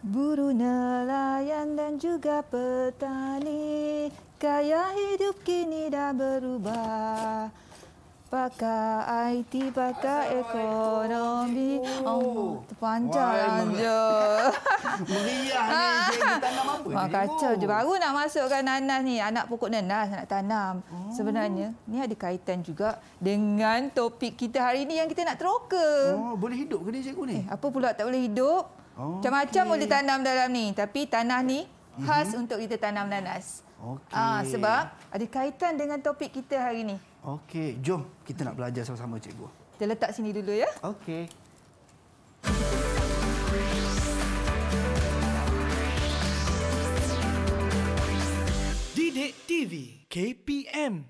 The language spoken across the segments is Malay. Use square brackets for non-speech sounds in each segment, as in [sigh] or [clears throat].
Buru nelayan dan juga petani kaya hidup kini dah berubah Pakai IT, pakai ekonomi. Oh, terpanjang Wah, je. Lah, [laughs] Meriah ni. Mak [laughs] kacau je. Baru nak masukkan nanas ni. Anak pokok nanas nak tanam. Oh. Sebenarnya, ni ada kaitan juga dengan topik kita hari ini yang kita nak teroka. Oh, boleh hidup ke ni, cikgu ni? Eh, apa pula tak boleh hidup? Oh, Macam-macam okay. boleh tanam dalam ni. Tapi tanah ni mhm. khas uh -huh. untuk kita tanam nanas. Okay. Ha, ah, sebab ada kaitan dengan topik kita hari ini. Okey, jom kita nak belajar sama-sama cikgu. Kita letak sini dulu ya. Okey. Didik TV KPM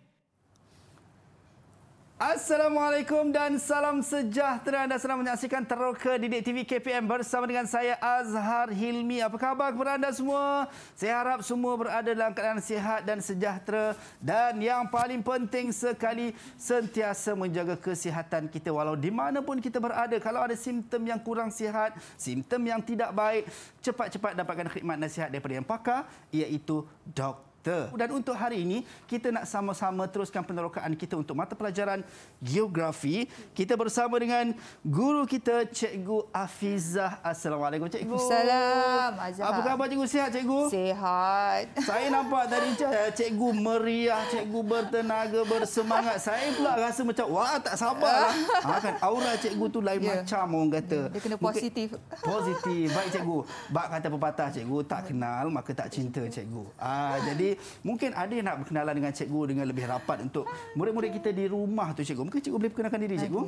Assalamualaikum dan salam sejahtera. Anda sedang menyaksikan Teroka Didik TV KPM bersama dengan saya Azhar Hilmi. Apa khabar kepada anda semua? Saya harap semua berada dalam keadaan sihat dan sejahtera dan yang paling penting sekali sentiasa menjaga kesihatan kita walau di mana pun kita berada. Kalau ada simptom yang kurang sihat, simptom yang tidak baik, cepat-cepat dapatkan khidmat nasihat daripada yang pakar iaitu doktor kita. Dan untuk hari ini, kita nak sama-sama teruskan penerokaan kita untuk mata pelajaran geografi. Kita bersama dengan guru kita, Cikgu Afizah. Assalamualaikum, Cikgu. Assalamualaikum. Apa khabar, Cikgu? Sihat, Cikgu? Sihat. Saya nampak tadi [laughs] eh, Cikgu meriah, Cikgu bertenaga, bersemangat. Saya pula rasa macam, wah, tak sabar. Ha, [laughs] kan? Aura Cikgu tu lain yeah. macam, orang kata. Hmm, dia kena positif. Mungkin, [laughs] positif. Baik, Cikgu. Bak kata pepatah, Cikgu, tak kenal maka tak cinta, Cikgu. Ah, jadi mungkin ada yang nak berkenalan dengan cikgu dengan lebih rapat untuk murid-murid kita di rumah tu cikgu. Mungkin cikgu boleh perkenalkan diri cikgu.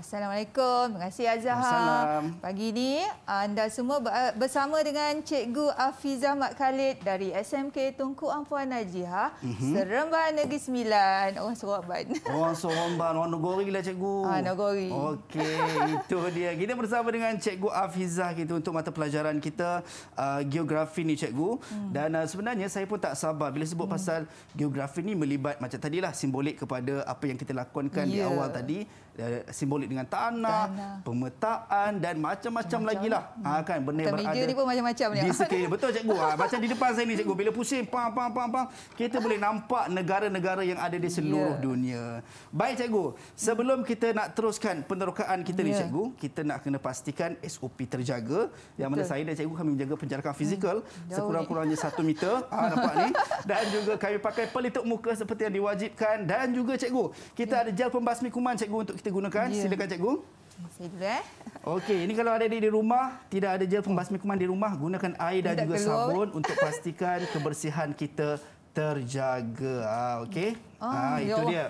Assalamualaikum. Terima kasih Azhar. Pagi ini uh, anda semua uh, bersama dengan Cikgu Afiza Mat Khalid dari SMK Tunku Ampuan Najihah uh mhm. -huh. Seremban Negeri Sembilan. Orang Seremban. Orang Seremban. Orang Negeri lah Cikgu. Ah, Negeri. Okey, itu dia. Kita bersama dengan Cikgu Afiza kita untuk mata pelajaran kita uh, geografi ni Cikgu. Hmm. Dan uh, sebenarnya saya pun tak sabar bila sebut hmm. pasal geografi ni melibat macam tadilah simbolik kepada apa yang kita lakonkan yeah. di ya. awal tadi Eh, simbolik dengan tanah, tanah. pemetaan dan macam-macam lagi lah. Hmm. Ha, kan? Benda Macam meja ni pun macam-macam. ni. sekir, betul cikgu. Ha, macam di depan saya ni cikgu. Bila pusing, pam, pam, pam, pam. Kita boleh nampak negara-negara yang ada di ya. seluruh yeah. dunia. Baik cikgu, sebelum kita nak teruskan penerokaan kita yeah. ni ya. cikgu, kita nak kena pastikan SOP terjaga. Yang mana betul. saya dan cikgu kami menjaga penjarakan fizikal hmm. sekurang-kurangnya satu meter. Ha, nampak ni. Dan juga kami pakai pelitup muka seperti yang diwajibkan. Dan juga cikgu, kita yeah. ada gel pembasmi kuman cikgu untuk kita kita gunakan. Yeah. Silakan cikgu. Eh. [laughs] Okey, ini kalau ada di, rumah, tidak ada gel pembasmi kuman di rumah, gunakan air tidak dan juga keluar. sabun [laughs] untuk pastikan kebersihan kita terjaga. Ha, okey. Ha, oh, ah, ya itu yo. dia.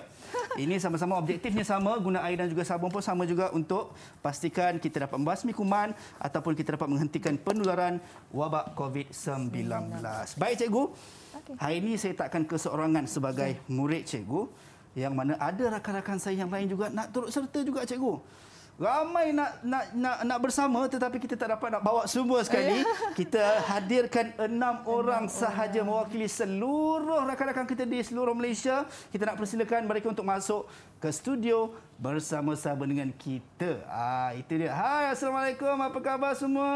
Ini sama-sama objektifnya sama, guna air dan juga sabun pun sama juga untuk pastikan kita dapat membasmi kuman ataupun kita dapat menghentikan penularan wabak COVID-19. Baik cikgu. Okay. Hari ini saya takkan keseorangan sebagai murid cikgu yang mana ada rakan-rakan saya yang lain juga nak turut serta juga cikgu. Ramai nak nak nak nak bersama tetapi kita tak dapat nak bawa semua sekali. [laughs] Kita hadirkan enam orang sahaja mewakili seluruh rakan-rakan kita di seluruh Malaysia. Kita nak persilakan mereka untuk masuk ke studio bersama-sama dengan kita. Ah itu dia. Hai assalamualaikum. Apa khabar semua?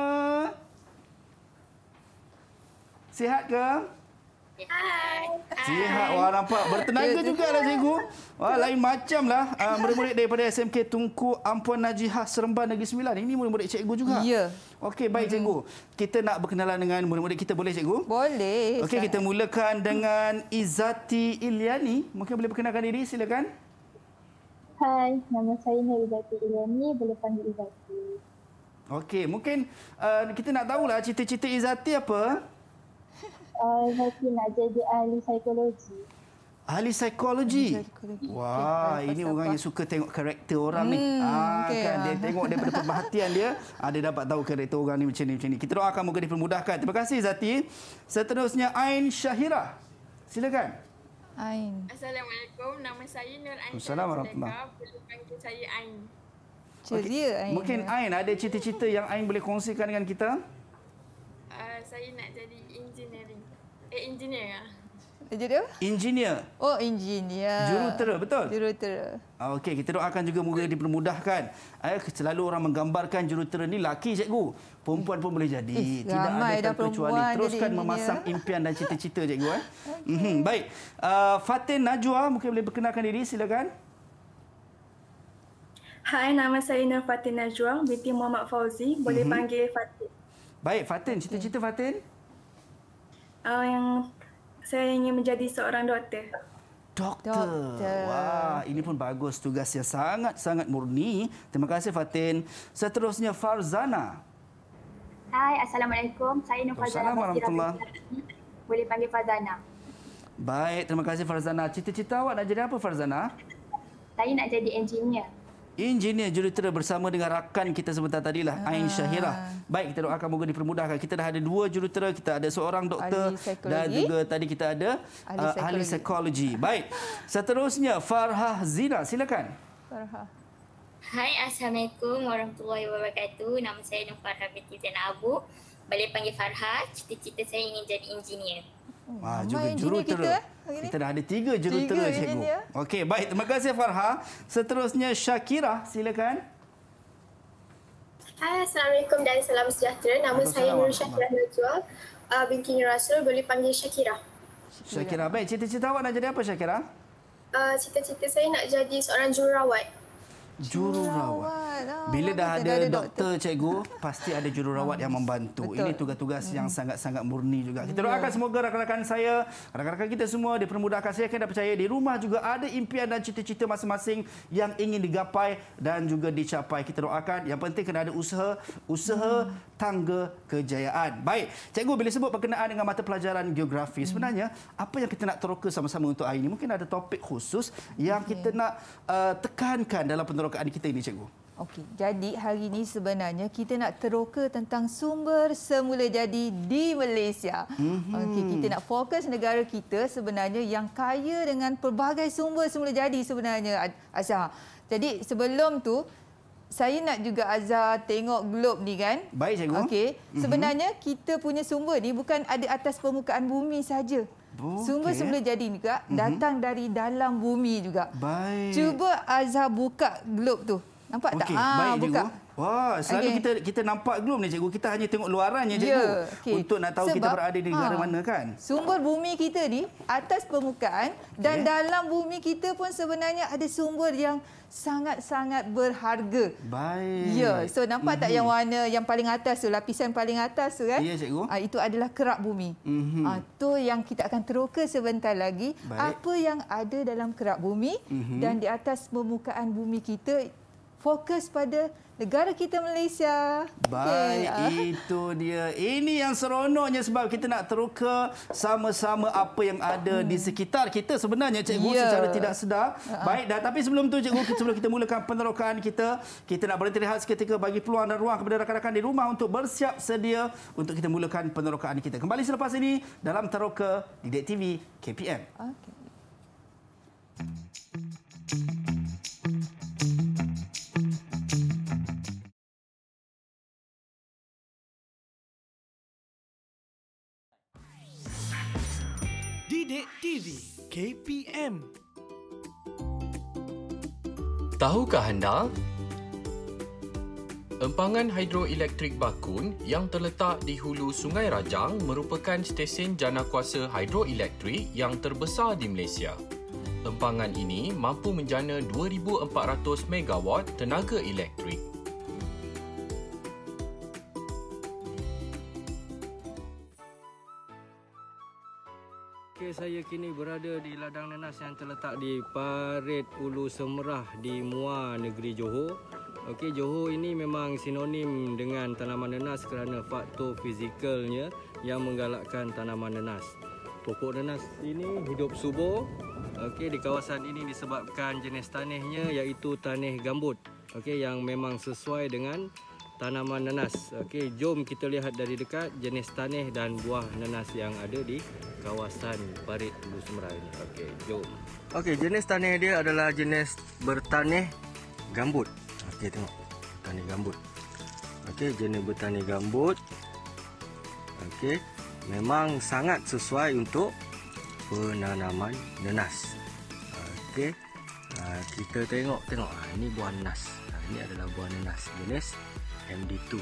Sihat ke? Hai. Sihat. Wah, nampak. Bertenaga juga lah cikgu. Wah, lain macam lah. Uh, murid-murid daripada SMK Tungku Ampuan Najihah Seremban Negeri Sembilan. Ini murid-murid cikgu juga. Ya. Okey, baik cikgu. Kita nak berkenalan dengan murid-murid kita. Boleh cikgu? Boleh. Okey, kita mulakan dengan Izati Ilyani. Mungkin boleh berkenalkan diri. Silakan. Hai, nama saya Nur Izati Ilyani. Boleh panggil Izati. Okey, mungkin uh, kita nak tahulah cita-cita Izati apa? Hati nak jadi ahli psikologi. Ahli psikologi? Wah, ini orang yang suka tengok karakter orang hmm, ni. Ah, okay. kan? Dia ah. tengok daripada [laughs] perhatian dia, ada ah, dapat tahu karakter orang ni macam ni. Macam ni. Kita doakan moga dipermudahkan. Terima kasih, Zati. Seterusnya, Ain Shahira, Silakan. Ain. Assalamualaikum. Nama saya Nur Ain. Assalamualaikum. Boleh panggil saya Ain. Ceria, okay. Ain. Mungkin Ain ada cita-cita yang Ain boleh kongsikan dengan kita? Uh, saya nak jadi engineering. Eh, engineer ah. eh, jadi apa? Engineer. Oh, engineer. Jurutera, betul? Jurutera. Ah, okey, kita doakan juga moga dipermudahkan. Eh, selalu orang menggambarkan jurutera ni laki, cikgu. Perempuan pun boleh jadi. Eh, Tidak ramai ada kecuali teruskan memasang impian dan cita-cita, cikgu. Eh. [laughs] Okay. Mhm, baik. Uh, Fatin Najwa, mungkin boleh perkenalkan diri. Silakan. Hai, nama saya Nur Fatin Najwa, binti Muhammad Fauzi. Boleh mm -hmm. panggil Fatin. Baik, Fatin. Cita-cita, Fatin. Okay uh, yang saya ingin menjadi seorang doktor. Doktor. doktor. Wah, ini pun bagus tugasnya sangat-sangat murni. Terima kasih Fatin. Seterusnya Farzana. Hai, assalamualaikum. Saya Nur Farzana. Assalamualaikum. Boleh panggil Farzana. Baik, terima kasih Farzana. Cita-cita awak nak jadi apa Farzana? Saya nak jadi engineer. Engineer jurutera bersama dengan rakan kita sebentar tadilah, ha. Ain Syahirah. Baik, kita doakan moga dipermudahkan. Kita dah ada dua jurutera. Kita ada seorang doktor dan juga tadi kita ada uh, ahli psikologi. psikologi. Baik, seterusnya Farhah Zina. Silakan. Farhah. Hai, Assalamualaikum warahmatullahi wabarakatuh. Nama saya Farhah binti Zainal Abu. Boleh panggil Farhah. Cita-cita saya ingin jadi engineer. Oh, Wah, juga jurutera. Eh, kita dah ada tiga jurutera, tiga cikgu. Okey, baik. Terima kasih, Farha. Seterusnya, Shakira. Silakan. Hai, Assalamualaikum dan salam sejahtera. Nama saya Nur Syakira Najwa. Uh, ah, Binti Rasul boleh panggil Syakira. Syakira. Baik, cita-cita awak nak jadi apa Syakira? Ah, cita-cita uh, saya nak jadi seorang jururawat jururawat. Bila ah, dah ada, doktor, doktor cikgu, pasti ada jururawat yang ah, membantu. Betul. Ini tugas-tugas yang hmm. sangat-sangat murni juga. Kita ya. doakan yeah. semoga rakan-rakan saya, rakan-rakan kita semua dipermudahkan. Saya akan percaya di rumah juga ada impian dan cita-cita masing-masing yang ingin digapai dan juga dicapai. Kita doakan. Yang penting kena ada usaha. Usaha hmm tangga kejayaan. Baik, cikgu bila sebut berkenaan dengan mata pelajaran geografi hmm. sebenarnya apa yang kita nak teroka sama-sama untuk hari ini? Mungkin ada topik khusus yang okay. kita nak uh, tekankan dalam penerokaan kita ini cikgu. Okey, jadi hari ini sebenarnya kita nak teroka tentang sumber semula jadi di Malaysia. Mm-hmm. Okey, kita nak fokus negara kita sebenarnya yang kaya dengan pelbagai sumber semula jadi sebenarnya. Asyah. Jadi sebelum tu saya nak juga Azhar tengok globe ni kan. Baik cikgu. Okey. Mhm. Sebenarnya mm-hmm. kita punya sumber ni bukan ada atas permukaan bumi saja. Okay. Sumber sebenar jadi juga mm-hmm. datang dari dalam bumi juga. Baik. Cuba Azhar buka globe tu. Nampak okay. tak? Okey, ah, baik cikgu. Wah, selalu okay. kita kita nampak gloom ni cikgu. Kita hanya tengok luarannya ya, cikgu. Yeah. Okay. Untuk nak tahu Sebab, kita berada di negara ha, mana kan? Sumber bumi kita ni atas permukaan dan dalam bumi kita pun sebenarnya ada sumber yang sangat-sangat berharga. Baik. Ya, yeah. so nampak mm -hmm. tak mhm. yang warna yang paling atas tu, lapisan paling atas tu kan? Ya, yeah, cikgu. Ha, itu adalah kerak bumi. Mm ha, tu yang kita akan teroka sebentar lagi. Baik. Apa yang ada dalam kerak bumi mm -hmm. dan di atas permukaan bumi kita fokus pada negara kita Malaysia. Baik, okay. itu dia. Ini yang seronoknya sebab kita nak teruka sama-sama apa yang ada hmm. di sekitar kita sebenarnya cikgu yeah. secara tidak sedar. Baik dah, tapi sebelum tu cikgu sebelum kita mulakan penerokaan kita, kita nak berhenti rehat seketika bagi peluang dan ruang kepada rakan-rakan di rumah untuk bersiap sedia untuk kita mulakan penerokaan kita. Kembali selepas ini dalam teroka di DTV KPM. Okay. Thank you. Bidik TV KPM Tahukah anda Empangan hidroelektrik Bakun yang terletak di hulu Sungai Rajang merupakan stesen jana kuasa hidroelektrik yang terbesar di Malaysia. Empangan ini mampu menjana 2400 MW tenaga elektrik Okay saya kini berada di ladang nanas yang terletak di Parit Ulu Semerah di Mua Negeri Johor. Okay Johor ini memang sinonim dengan tanaman nanas kerana faktor fizikalnya yang menggalakkan tanaman nanas. Pokok nanas ini hidup subur. Okay di kawasan ini disebabkan jenis tanahnya iaitu tanah gambut. Okay yang memang sesuai dengan tanaman nanas. Okey, jom kita lihat dari dekat jenis tanah dan buah nanas yang ada di kawasan Parit Hulu Semerai. Okey, jom. Okey, jenis tanah dia adalah jenis bertanah gambut. Okey, tengok. Tanah gambut. Okey, jenis bertanah gambut. Okey, memang sangat sesuai untuk penanaman nanas. Okey. Ah, kita tengok, tengok. Ah, ini buah nanas. Ah, ini adalah buah nanas jenis MD2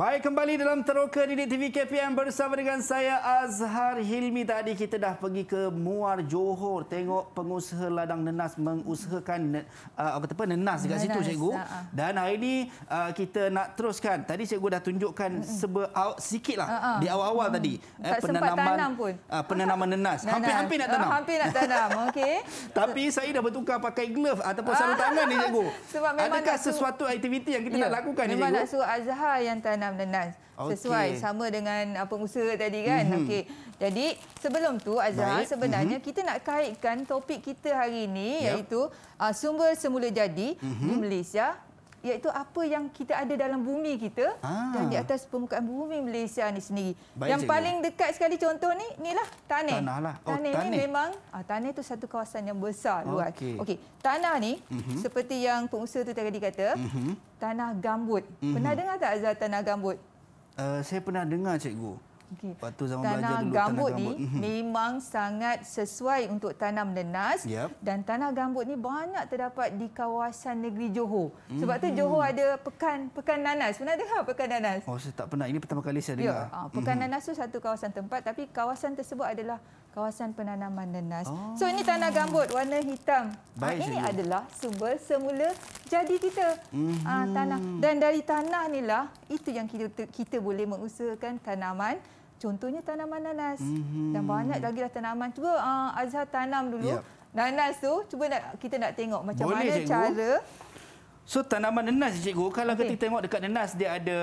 Baik kembali dalam teroka di TV KPM bersama dengan saya Azhar Hilmi tadi kita dah pergi ke Muar Johor tengok pengusaha ladang nenas mengusahakan uh, kata apa nenas dekat situ cikgu nah. Ah. dan hari ini uh, kita nak teruskan tadi cikgu dah tunjukkan seber uh, sikitlah uh ah, -huh. Ah. di awal-awal hmm. tadi eh, tak penanaman tanam pun. Uh, penanaman [laughs] nenas hampir-hampir nak tanam uh, hampir nak tanam [laughs] okey tapi saya dah bertukar pakai glove ataupun sarung tangan ni [laughs] cikgu adakah sesuatu aktiviti yang kita ya, nak lakukan ni cikgu memang nak suruh Azhar yang tanam dalam nenas sesuai sama dengan apa uh, usaha tadi kan mm -hmm. okey jadi sebelum tu Azhar Baik. sebenarnya mm -hmm. kita nak kaitkan topik kita hari ini yep. iaitu uh, sumber semula jadi mm -hmm. di Malaysia iaitu apa yang kita ada dalam bumi kita ah. dan di atas permukaan bumi Malaysia ni sendiri. Baik, yang cikgu. paling dekat sekali contoh ni inilah tanah. Tanahlah. Oh, tanah, ni memang ah tanah tu satu kawasan yang besar luas. Okey. Okay. Tanah ni uh-huh. seperti yang pengusaha tu tadi kata, uh-huh. tanah gambut. Uh-huh. Pernah mhm. dengar tak azat tanah gambut? Uh, saya pernah dengar cikgu. Okay. zaman tanah belajar dulu, gambut tanah gambut ni mhm. memang sangat sesuai untuk tanam nenas yep. dan tanah gambut ni banyak terdapat di kawasan negeri Johor. Sebab mm-hmm. tu mhm. Johor ada pekan pekan nanas. Pernah dengar pekan nanas? Oh, saya tak pernah. Ini pertama kali saya ya, dengar. Ya. Pekan mm-hmm. nanas tu satu kawasan tempat tapi kawasan tersebut adalah kawasan penanaman nenas. Oh. So ini tanah gambut warna hitam. Ah, Baik, ini saya. adalah sumber semula jadi kita mm-hmm. tanah dan dari tanah inilah itu yang kita kita boleh mengusahakan tanaman Contohnya tanaman nanas. Mm-hmm. Dan banyak lagi dah tanaman. Cuba uh, Azhar tanam dulu. Yep. Ya. Nanas tu cuba nak, kita nak tengok macam Boleh mana tengok. cara So tanaman nenas cikgu, kalau okay. kita tengok dekat nenas dia ada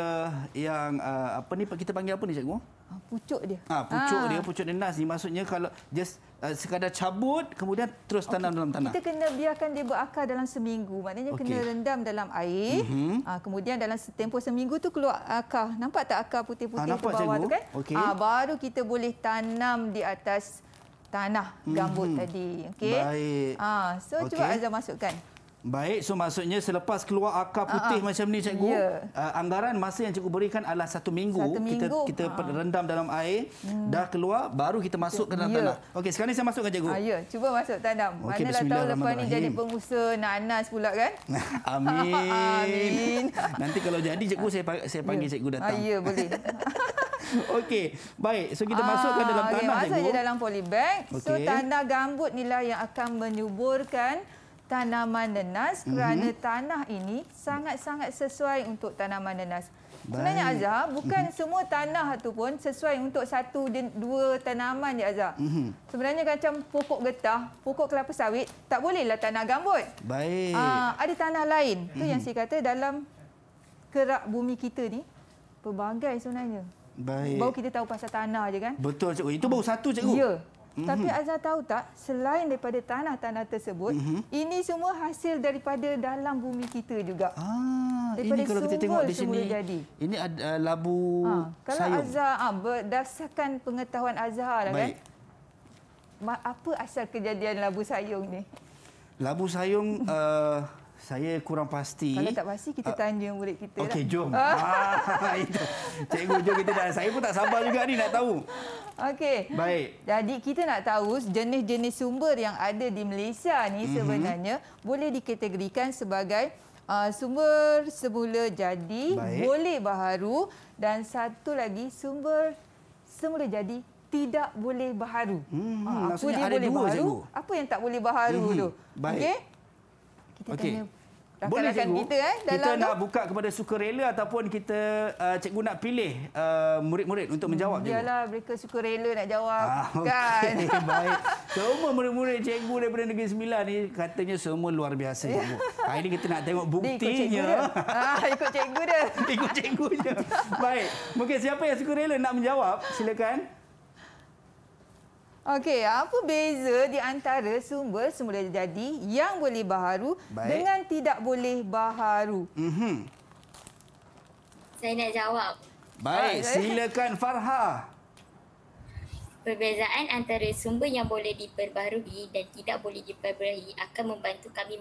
yang uh, apa ni kita panggil apa ni cikgu? Ah, pucuk dia. Ah pucuk ha. dia, pucuk nenas ni maksudnya kalau just uh, sekadar cabut kemudian terus tanam dalam tanah. Kita kena biarkan dia berakar dalam seminggu. Maknanya okay. kena rendam dalam air. Uh -huh. ha, kemudian dalam tempoh seminggu tu keluar akar. Nampak tak akar putih-putih ha, ah, di bawah cikgu? tu kan? Okay. Ah baru kita boleh tanam di atas tanah gambut mm -hmm. tadi. Okey. Baik. Ha, so okay. cuba Azam masukkan. Baik, so maksudnya selepas keluar akar ah, putih Aa, ah. macam ni cikgu, ya. uh, anggaran masa yang cikgu berikan adalah satu minggu. Satu minggu. Kita, kita ah. rendam dalam air, hmm. dah keluar, baru kita masuk ke dalam ya. tanah. Okey, sekarang ni saya masukkan cikgu. Aa, ya, cuba masuk tanam. Okay, Manalah tahu lepas ni jadi pengusaha nanas pula kan? [laughs] [laughs] Amin. Amin. Nanti kalau jadi cikgu, saya, saya panggil ya. cikgu datang. ya, boleh. [laughs] Okey, baik. So kita masukkan dalam okay, tanah cikgu. Masuk dalam polybag. Okay. So tanah gambut inilah yang akan menyuburkan tanaman nenas mhm. kerana mm-hmm. tanah ini sangat-sangat sesuai untuk tanaman nenas. Baik. Sebenarnya Azhar, bukan mm-hmm. semua tanah itu pun sesuai untuk satu dua tanaman ya Azhar. Mm-hmm. Sebenarnya macam pokok getah, pokok kelapa sawit, tak bolehlah tanah gambut. Baik. Aa, ah, ada tanah lain. Itu mm-hmm. yang mhm. saya kata dalam kerak bumi kita ni pelbagai sebenarnya. Baik. Baru kita tahu pasal tanah aja kan? Betul cikgu. Itu baru satu cikgu. Ya. Tapi mhm. Azhar tahu tak, selain daripada tanah-tanah tersebut, mm -hmm. ini semua hasil daripada dalam bumi kita juga. Ah, daripada ini kalau kita tengok di sini, jadi. ini ada eh, labu ha, kalau sayur. Kalau Azhar, ha, berdasarkan pengetahuan Azhar, lah, kan, Baik. Kan, apa asal kejadian labu sayung ni? Labu sayung... uh, saya kurang pasti. Kalau tak pasti, kita ah. tanya murid kita. Okey, lah. jom. [laughs] Ah, cikgu, jom kita dah. Saya pun tak sabar juga ni nak tahu. Okey. Baik. Jadi, kita nak tahu jenis-jenis sumber yang ada di Malaysia ni mhm. sebenarnya mm-hmm. boleh dikategorikan sebagai uh, sumber semula jadi, Baik. boleh baharu dan satu lagi sumber semula jadi tidak boleh baharu. Hmm, apa dia boleh dua, baharu? Cikgu. Apa yang tak boleh baharu mm-hmm. tu? Okey kita okay. kena boleh cikgu, kita, eh, dalam kita nak buka kepada sukarela ataupun kita uh, cikgu nak pilih uh, murid-murid uh, untuk menjawab cikgu? Yalah, mereka sukarela nak jawab. Ah, kan? okay. [laughs] baik. Semua murid-murid cikgu daripada Negeri Sembilan ni katanya semua luar biasa [laughs] cikgu. Hari ini kita nak tengok buktinya. Ni ikut cikgu dia. ah, ikut cikgu dia. [laughs] ikut cikgu je. Baik, mungkin siapa yang sukarela nak menjawab, Silakan. Okey, apa beza di antara sumber semula jadi yang boleh baharu Baik. dengan tidak boleh baharu? Mm-hmm. Saya nak jawab. Baik, silakan Farha. Perbezaan antara sumber yang boleh diperbaharui dan tidak boleh diperbaharui akan membantu kami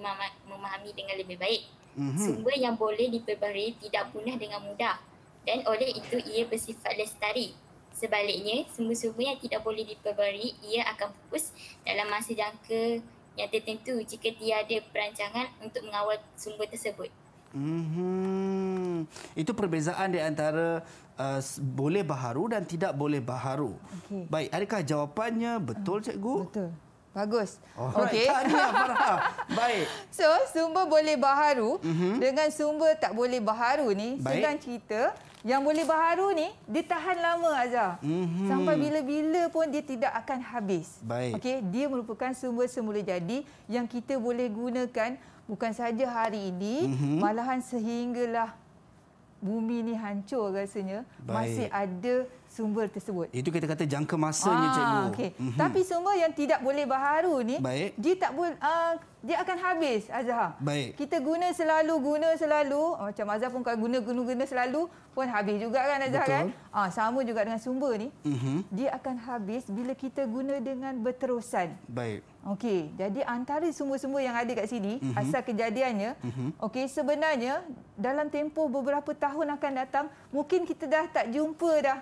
memahami dengan lebih baik. Mm-hmm. Sumber yang boleh diperbaharui tidak punah dengan mudah dan oleh itu ia bersifat lestari. Sebaliknya, sumber-sumber yang tidak boleh diperbarui ia akan pupus dalam masa jangka yang tertentu jika tiada perancangan untuk mengawal sumber tersebut. Hmm. Itu perbezaan di antara uh, boleh baharu dan tidak boleh baharu. Okay. Baik, adakah jawapannya betul ah, cikgu? Betul. Bagus. Oh, Okey. [laughs] Baik. So, sumber boleh baharu mm -hmm. dengan sumber tak boleh baharu ni Baik. sedang cerita yang boleh baharu ni dia tahan lama aja. Mm-hmm. Sampai bila-bila pun dia tidak akan habis. Okey, dia merupakan sumber semula jadi yang kita boleh gunakan bukan saja hari ini, mm-hmm. malahan sehinggalah bumi ni hancur rasanya Baik. masih ada sumber tersebut. Itu kita kata jangka masanya ah, cikgu. Okay. Mm-hmm. Tapi sumber yang tidak boleh baharu ni Baik. dia tak boleh. Ah, uh, dia akan habis Azhar. Baik. Kita guna selalu guna selalu ah, macam Azhar pun kalau guna guna guna selalu pun habis juga kan Azhar kan? Ah sama juga dengan sumber ni. Mm-hmm. Dia akan habis bila kita guna dengan berterusan. Baik. Okey, jadi antara sumber-sumber yang ada kat sini mm-hmm. asal kejadiannya mm-hmm. okey sebenarnya dalam tempoh beberapa tahun akan datang mungkin kita dah tak jumpa dah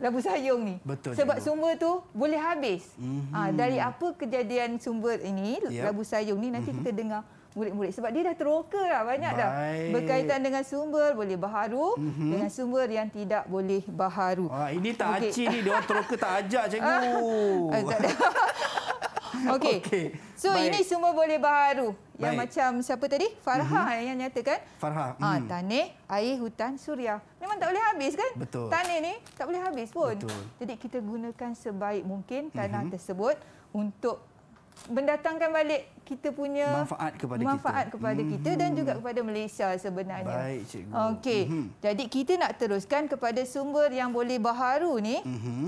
labu sayung ni. Betul. Sebab labu. sumber tu boleh habis. Mm-hmm. Ha, dari apa kejadian sumber ini, yep. labu sayung ni nanti mm-hmm. kita dengar murid-murid. Sebab dia dah teroka lah banyak Baik. dah. Berkaitan dengan sumber boleh baharu, mm-hmm. dengan sumber yang tidak boleh baharu. Ah, ini tak okay. aci ni, dia orang teroka tak ajak [laughs] cikgu. Eh, [laughs] Okey. Okay. So Baik. ini semua boleh baharu. Baik. yang macam siapa tadi Farha mm -hmm. yang nyatakan Farha mm. ah hmm. tanah air hutan suria memang tak boleh habis kan Betul. tanah ni tak boleh habis pun Betul. jadi kita gunakan sebaik mungkin tanah mm -hmm. tersebut untuk mendatangkan balik kita punya manfaat kepada manfaat kita manfaat kepada mm -hmm. kita dan mhm. juga kepada Malaysia sebenarnya baik cikgu okey mm -hmm. jadi kita nak teruskan kepada sumber yang boleh baharu ni mm -hmm.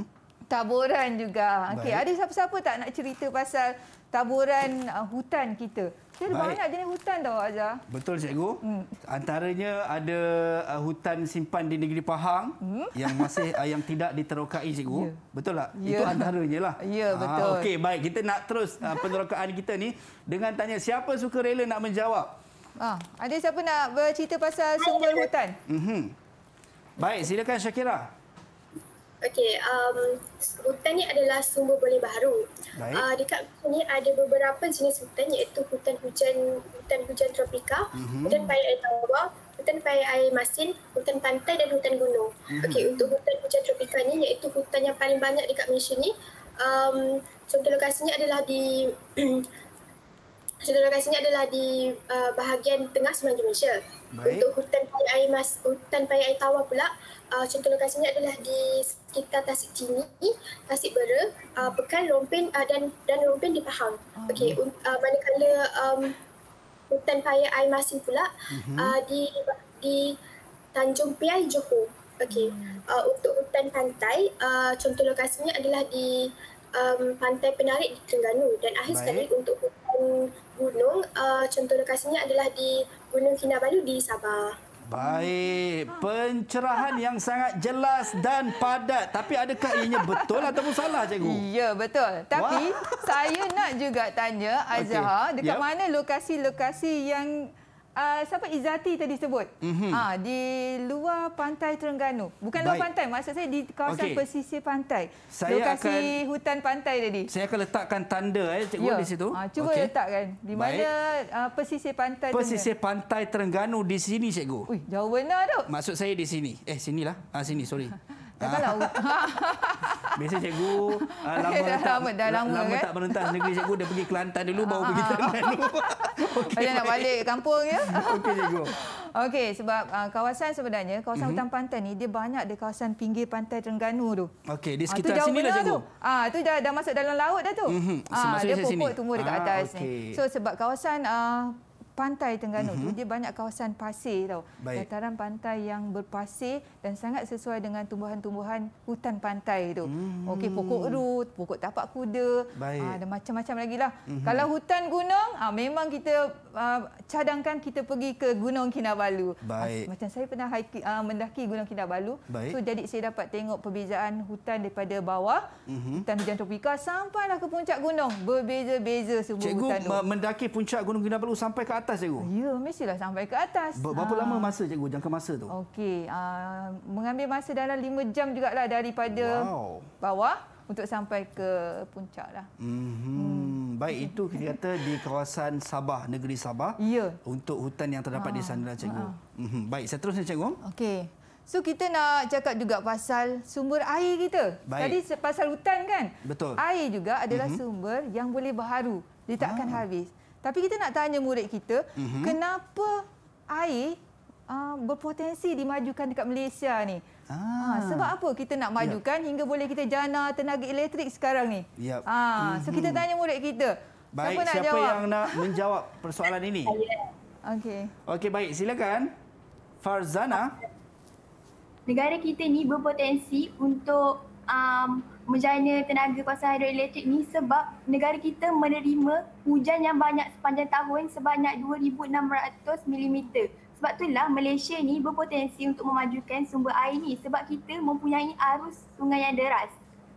taburan juga Okay. ada siapa-siapa tak nak cerita pasal taburan uh, hutan kita. Kita ada banyak jenis hutan tau Azhar. Betul cikgu. Hmm. Antaranya ada uh, hutan simpan di negeri Pahang hmm. yang masih uh, yang tidak diterokai cikgu. Yeah. Betul tak? Yeah. Itu antaranya lah. Ya yeah, betul. Uh, Okey baik kita nak terus uh, penerokaan kita ni dengan tanya siapa suka rela nak menjawab. Ah, ada siapa nak bercerita pasal sumber hutan? Mm Baik silakan Syakira. Syakira. Okey, um, hutan ni adalah sumber boleh baru. Baik. Uh, dekat sini ada beberapa jenis hutan iaitu hutan hujan hutan hujan tropika, mm-hmm. hutan paya air tawar, hutan paya air masin, hutan pantai dan hutan gunung. Mm-hmm. Okey, untuk hutan hujan tropika ni iaitu hutan yang paling banyak dekat Malaysia ni. Um, contoh lokasinya adalah di [clears throat] contoh lokasinya adalah di uh, bahagian tengah semenanjung Malaysia. Baik. Untuk hutan paya air mas, hutan paya air tawar pula, Uh, ah, contoh lokasinya adalah di sekitar Tasik Cini, Tasik Bera, uh, ah, Pekan, Lompin uh, ah, dan dan Lompin di Pahang. Oh. Okey, uh, manakala um, hutan paya air masin pula uh-huh. uh, di di Tanjung Piai Johor. Okey, uh, untuk hutan pantai, uh, contoh lokasinya adalah di um, Pantai Penarik di Terengganu dan akhir Baik. sekali untuk hutan gunung, uh, contoh lokasinya adalah di Gunung Kinabalu di Sabah. Baik, pencerahan yang sangat jelas dan padat. Tapi adakah ianya betul atau salah, cikgu? Ya, betul. Tapi Wah. saya nak juga tanya Azhar, okay. dekat yep. mana lokasi-lokasi yang uh, siapa Izati tadi sebut. Mm-hmm. Uh, di luar pantai Terengganu. Bukan Baik. luar pantai, maksud saya di kawasan okay. pesisir pantai. Saya Lokasi akan, hutan pantai tadi. Saya akan letakkan tanda eh cikgu yeah. di situ. Uh, cuba okay. letakkan di mana uh, pesisir pantai Pesisir Terengganu. pantai Terengganu di sini cikgu. Ui, jauh benar tu. Maksud saya di sini. Eh sinilah. Ah sini sorry. [laughs] Tak tahu. Ah. [laughs] Biasa cikgu uh, lama, dah tak, lama, dah lama, lama kan? tak merentas eh? negeri cikgu. Dia pergi Kelantan dulu, baru ah, pergi Kelantan ah, dulu. [laughs] [laughs] Okay, Macam nak balik kampung ya. Okey cikgu. Okey sebab uh, kawasan sebenarnya kawasan mm-hmm. hutan pantai ni dia banyak di kawasan pinggir pantai Terengganu tu. Okey di sekitar ah, sini lah cikgu. Ah tu dah dah masuk dalam laut dah tu. Mm-hmm. Ah dia pokok tumbuh dekat ah, atas okay. ni. So sebab kawasan uh, pantai Terengganu mm-hmm. dia banyak kawasan pasir tau. Baik. Dataran pantai yang berpasir dan sangat sesuai dengan tumbuhan-tumbuhan hutan pantai tu. Mm-hmm. Okey pokok rut, pokok tapak kuda, Baik. Aa, ah, macam-macam lagi lah. Mm-hmm. Kalau hutan gunung, aa, ah, memang kita aa, ah, cadangkan kita pergi ke Gunung Kinabalu. Baik. Aa, macam saya pernah haiki, aa, mendaki Gunung Kinabalu. Baik. So jadi saya dapat tengok perbezaan hutan daripada bawah, mm-hmm. hutan hujan tropika sampai sampailah ke puncak gunung. Berbeza-beza semua Cikgu, hutan tu. Cikgu mendaki puncak Gunung Kinabalu sampai ke atas atas cikgu? Ya, mestilah sampai ke atas. Berapa ha. lama masa cikgu jangka masa tu? Okey, uh, mengambil masa dalam lima jam juga lah daripada wow. bawah untuk sampai ke puncak lah. Mm-hmm. Hmm. Baik itu kita kata di kawasan Sabah, negeri Sabah. Ya. Untuk hutan yang terdapat ha. di ah. sana lah cikgu. Mm-hmm. Baik, Saya seterusnya cikgu. Okey. So kita nak cakap juga pasal sumber air kita. Baik. Tadi pasal hutan kan? Betul. Air juga adalah mm-hmm. sumber yang boleh baharu. Dia takkan ha. habis. Tapi kita nak tanya murid kita, mm-hmm. kenapa air uh, berpotensi dimajukan dekat Malaysia ni? Ah. Ha, sebab apa kita nak ya. majukan yep. hingga boleh kita jana tenaga elektrik sekarang ni? Yep. Ha, mm-hmm. Ah, so kita mhm. tanya murid kita. Baik, siapa, nak siapa jawab? yang nak [laughs] menjawab persoalan ini? Okey. Okey, baik. Silakan. Farzana. Negara kita ni berpotensi untuk um, menjana tenaga kuasa hidroelektrik ni sebab negara kita menerima hujan yang banyak sepanjang tahun sebanyak 2,600 mm. Sebab itulah Malaysia ni berpotensi untuk memajukan sumber air ni sebab kita mempunyai arus sungai yang deras.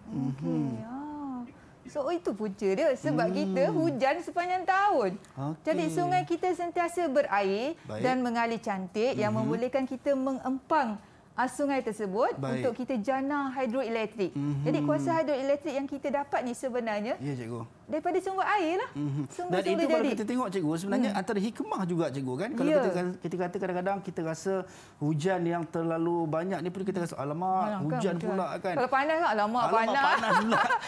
Mhm. Okey. Ah. Oh. So itu punca dia sebab hmm. kita hujan sepanjang tahun. Okay. Jadi sungai kita sentiasa berair Baik. dan mengalir cantik hmm. yang mhm. membolehkan kita mengempang sungai tersebut Baik. untuk kita jana hidroelektrik. Mm-hmm. Jadi kuasa hidroelektrik yang kita dapat ni sebenarnya ya, cikgu. daripada sumber air lah. Mm-hmm. Dan itu kalau kita tengok cikgu sebenarnya mm. antara hikmah juga cikgu kan. Kalau yeah. kita, kita kata kadang-kadang kita rasa hujan yang terlalu banyak ni pun kita rasa alamak Alang, hujan kan, pula kan. Kalau panas kan alamak, alamak panas. panas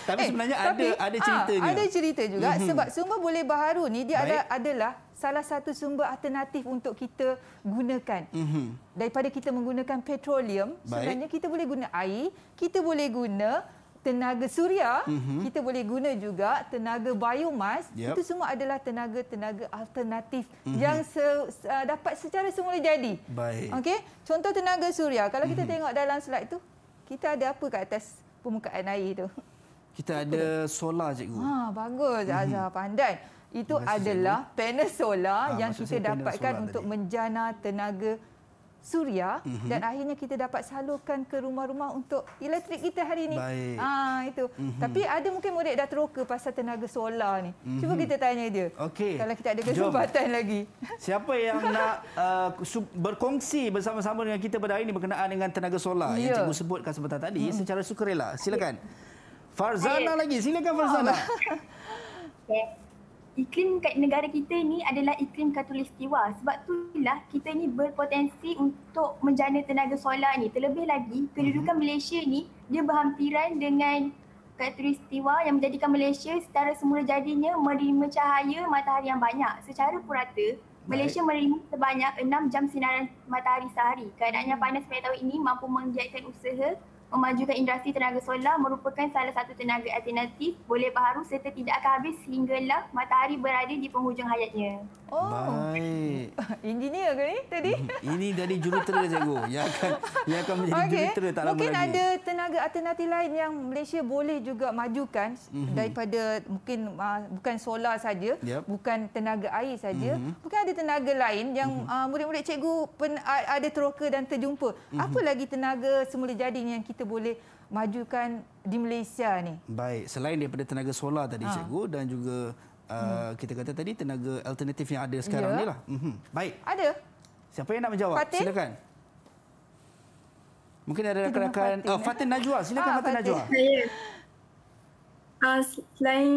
[laughs] tapi eh, sebenarnya tapi, ada ada ah, ceritanya. Ada cerita juga mm-hmm. sebab sumber boleh baharu ni dia Baik. ada adalah salah satu sumber alternatif untuk kita gunakan. Mm-hmm. Daripada kita menggunakan petroleum, Baik. sebenarnya kita boleh guna air, kita boleh guna tenaga suria, mm-hmm. kita boleh guna juga tenaga biomas. Yep. Itu semua adalah tenaga-tenaga alternatif mm-hmm. yang se- dapat secara semula jadi. Baik. Okey, contoh tenaga suria. Kalau kita mm-hmm. tengok dalam slide itu, kita ada apa kat atas permukaan air itu? Kita ada solar, cikgu. Ha, bagus, mhm. Azhar. Pandai itu Masa adalah sini. panel solar ha, ah, yang kita dapatkan untuk tadi. menjana tenaga suria mm-hmm. dan akhirnya kita dapat salurkan ke rumah-rumah untuk elektrik kita hari ini. ha, ah, itu. Mm-hmm. Tapi ada mungkin murid dah teroka pasal tenaga solar ni. Mm-hmm. Cuba mhm. kita tanya dia. Okay. Kalau kita ada kesempatan Jom. lagi. [laughs] Siapa yang nak uh, berkongsi bersama-sama dengan kita pada hari ini berkenaan dengan tenaga solar yeah. yang ya. cikgu sebutkan sebentar tadi mm-hmm. secara sukarela. Silakan. Ya. Farzana hey. lagi. Silakan Farzana. Oh. [laughs] iklim kat negara kita ni adalah iklim katulistiwa. Sebab tu lah kita ni berpotensi untuk menjana tenaga solar ni. Terlebih lagi, kedudukan hmm Malaysia ni dia berhampiran dengan katulistiwa yang menjadikan Malaysia secara semula jadinya menerima cahaya matahari yang banyak. Secara purata, Malaysia menerima sebanyak enam jam sinaran matahari sehari. Keadaan yang hmm. panas pada tahun ini mampu menggiatkan usaha memajukan industri tenaga solar merupakan salah satu tenaga alternatif boleh baharu serta tidak akan habis sehinggalah matahari berada di penghujung hayatnya. Oh. Baik. [laughs] Engineer ke ni tadi? Hmm, ini dari jurutera cikgu. Yang akan [laughs] yang akan menjadi okay. jurutera tak lama lagi. Mungkin ada tenaga alternatif lain yang Malaysia boleh juga majukan mm-hmm. daripada mungkin ah, bukan solar saja, yep. bukan tenaga air saja, mm-hmm. mungkin ada tenaga lain yang mm-hmm. cikgu pen, ada teroka dan terjumpa. Mm-hmm. Apa lagi tenaga semula jadi yang kita kita boleh majukan di Malaysia ni? Baik, selain daripada tenaga solar tadi ha. cikgu dan juga uh, hmm. kita kata tadi tenaga alternatif yang ada sekarang ya. ni lah. Mm -hmm. Baik. Ada. Siapa yang nak menjawab? Fatin? Silakan. Mungkin ada rakan-rakan Fatin. Uh, Fatin eh? Najwa. Silakan ha, Fatin. Fatin Najwa. Ha, selain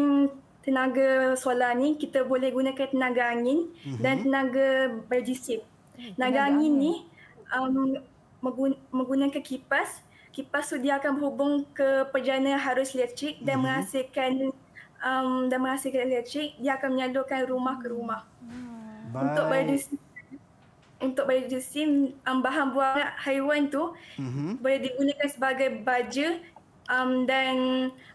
tenaga solar ni, kita boleh gunakan tenaga angin mm -hmm. dan tenaga berdisip. Eh, tenaga, tenaga angin, angin ni um, menggunakan kipas kipas tu dia akan berhubung ke perjana harus elektrik dan mm-hmm. menghasilkan um, dan menghasilkan elektrik dia akan menyalurkan rumah ke rumah Bye. Hmm. untuk bagi untuk bagi sim um, bahan buang haiwan tu mm-hmm. boleh digunakan sebagai baju um, dan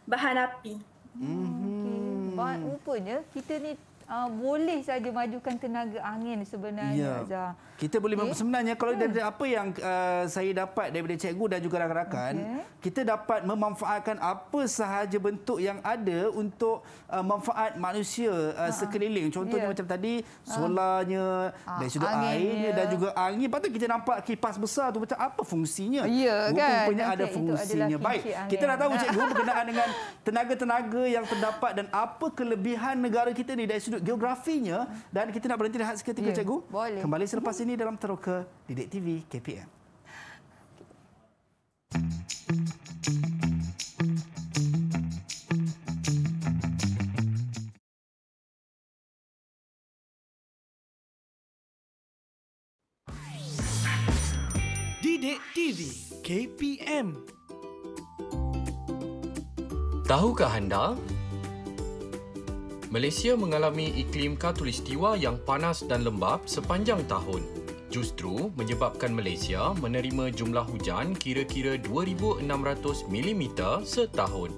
bahan api. Mm-hmm. rupanya kita ni uh, boleh saja majukan tenaga angin sebenarnya ya. Kita boleh okay. sebenarnya kalau hmm. dari apa yang uh, saya dapat daripada cikgu dan juga rakan-rakan, okay. kita dapat memanfaatkan apa sahaja bentuk yang ada untuk uh, manfaat manusia uh, sekeliling. Contohnya ya. macam tadi solarnya, ha. dari sudut Anginnya. airnya dan juga angin. Patut kita nampak kipas besar tu macam apa fungsinya? Ya kan. Rupanya okay. ada fungsinya. Baik. Angin. Kita nak tahu cikgu berkenaan [laughs] dengan tenaga-tenaga yang terdapat dan apa kelebihan negara kita ni dari sudut geografinya dan kita nak berhenti rehat seketika ya, cikgu. Boleh. Kembali selepas mm-hmm. ini dalam teroka Didik TV KPM. Didik TV KPM Tahukah anda Malaysia mengalami iklim katulistiwa yang panas dan lembap sepanjang tahun. Justru menyebabkan Malaysia menerima jumlah hujan kira-kira 2600 mm setahun.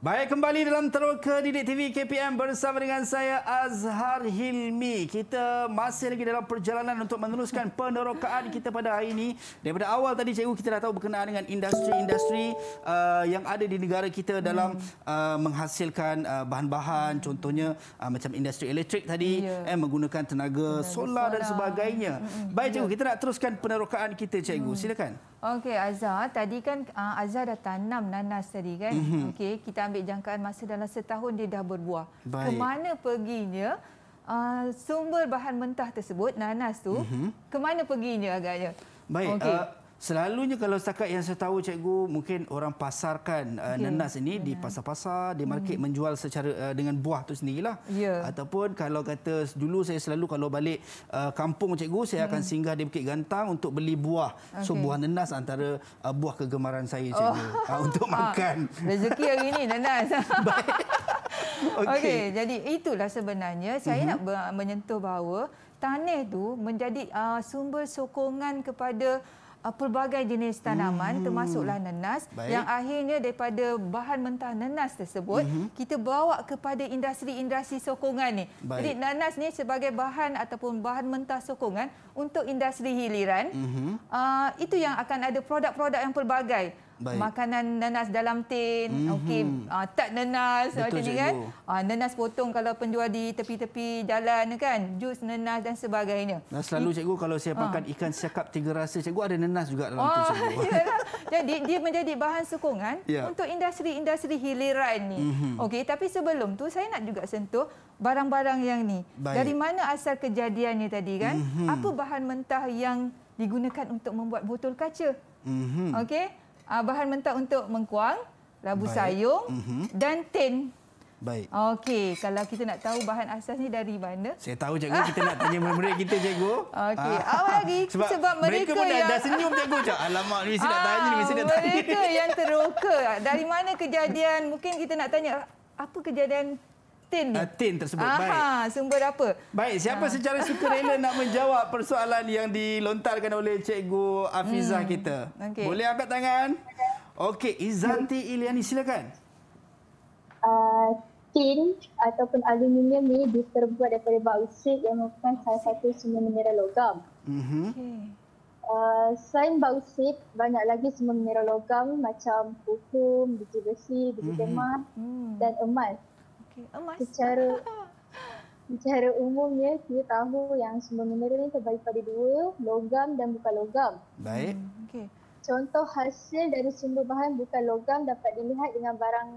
Baik, kembali dalam Teroka Didik TV KPM bersama dengan saya Azhar Hilmi. Kita masih lagi dalam perjalanan untuk meneruskan penerokaan kita pada hari ini. Daripada awal tadi, cikgu, kita dah tahu berkenaan dengan industri-industri uh, yang ada di negara kita dalam uh, menghasilkan uh, bahan-bahan. Contohnya, uh, macam industri elektrik tadi, yeah. eh, menggunakan tenaga, tenaga solar, solar dan sebagainya. Baik, cikgu, ya. kita nak teruskan penerokaan kita, cikgu. Mm. Silakan. Okey Azhar, tadi kan uh, Azhar dah tanam nanas tadi kan. Mm-hmm. Okey, kita ambil jangkaan masa dalam setahun dia dah berbuah. Baik. Kemana perginya? Uh, sumber bahan mentah tersebut nanas tu mm-hmm. kemana perginya agaknya? Baik. Okay. Uh, ah, Selalunya kalau setakat yang saya tahu cikgu mungkin orang pasarkan uh, ya. nenas ini yeah. di ya. pasar-pasar, di hmm. market hmm. menjual secara uh, dengan buah tu sendirilah. Yeah. Ataupun kalau kata dulu saya selalu kalau balik uh, kampung cikgu saya hmm. akan singgah di Bukit Gantang untuk beli buah. Okay. So buah nenas antara uh, buah kegemaran saya oh. cikgu oh. uh, [laughs] untuk ah, makan. Rezeki hari ini nenas. [laughs] [laughs] Okey, okay, jadi itulah sebenarnya saya uh-huh. nak menyentuh bahawa tanah tu menjadi uh, sumber sokongan kepada uh, pelbagai jenis tanaman hmm. termasuklah nanas Baik. yang akhirnya daripada bahan mentah nanas tersebut hmm. kita bawa kepada industri-industri sokongan ni. Baik. Jadi nanas ni sebagai bahan ataupun bahan mentah sokongan untuk industri hiliran. Hmm. Uh, itu yang akan ada produk-produk yang pelbagai. Baik. makanan nanas dalam tin mm-hmm. okey uh, ah, tak nanas macam ni kan uh, nanas potong kalau penjual di tepi-tepi jalan kan jus nanas dan sebagainya nah, selalu cikgu kalau saya makan ah. uh. ikan sekap tiga rasa cikgu ada nanas juga dalam oh, tu cikgu [laughs] yalah. jadi dia menjadi bahan sokongan yeah. untuk industri-industri hiliran ni mm-hmm. okey tapi sebelum tu saya nak juga sentuh barang-barang yang ni Baik. dari mana asal kejadiannya tadi kan mm-hmm. apa bahan mentah yang digunakan untuk membuat botol kaca mm-hmm. okey uh, bahan mentah untuk mengkuang, labu Baik. sayung mm-hmm. dan tin. Baik. Okey, kalau kita nak tahu bahan asas ni dari mana? Saya tahu cikgu, kita nak tanya murid kita cikgu. Okey, ah. awal lagi [laughs] sebab, sebab mereka, pun yang... dah, dah senyum cikgu. cikgu. Alamak, mesti nak tanya, mesti nak ah, tanya. Mereka yang teroka. Dari mana kejadian? Mungkin kita nak tanya apa kejadian tin ni. tin tersebut. Aha, Baik. Sumber apa? Baik, siapa ha. secara sukarela nak menjawab persoalan yang dilontarkan oleh Cikgu Afizah hmm. kita? Okay. Boleh angkat tangan? Okey, Izanti Iliani silakan. Uh, tin ataupun aluminium ni diperbuat daripada bauksit yang merupakan salah satu sumber mineral logam. Mm-hmm. Uh, selain bauksit, banyak lagi semua mineral logam macam kukum, biji besi, biji kemah mhm. mm-hmm. dan emas emas. Secara [laughs] secara umumnya kita tahu yang sumber mineral ini terbagi pada dua, logam dan bukan logam. Baik. Hmm, okay. Contoh hasil dari sumber bahan bukan logam dapat dilihat dengan barang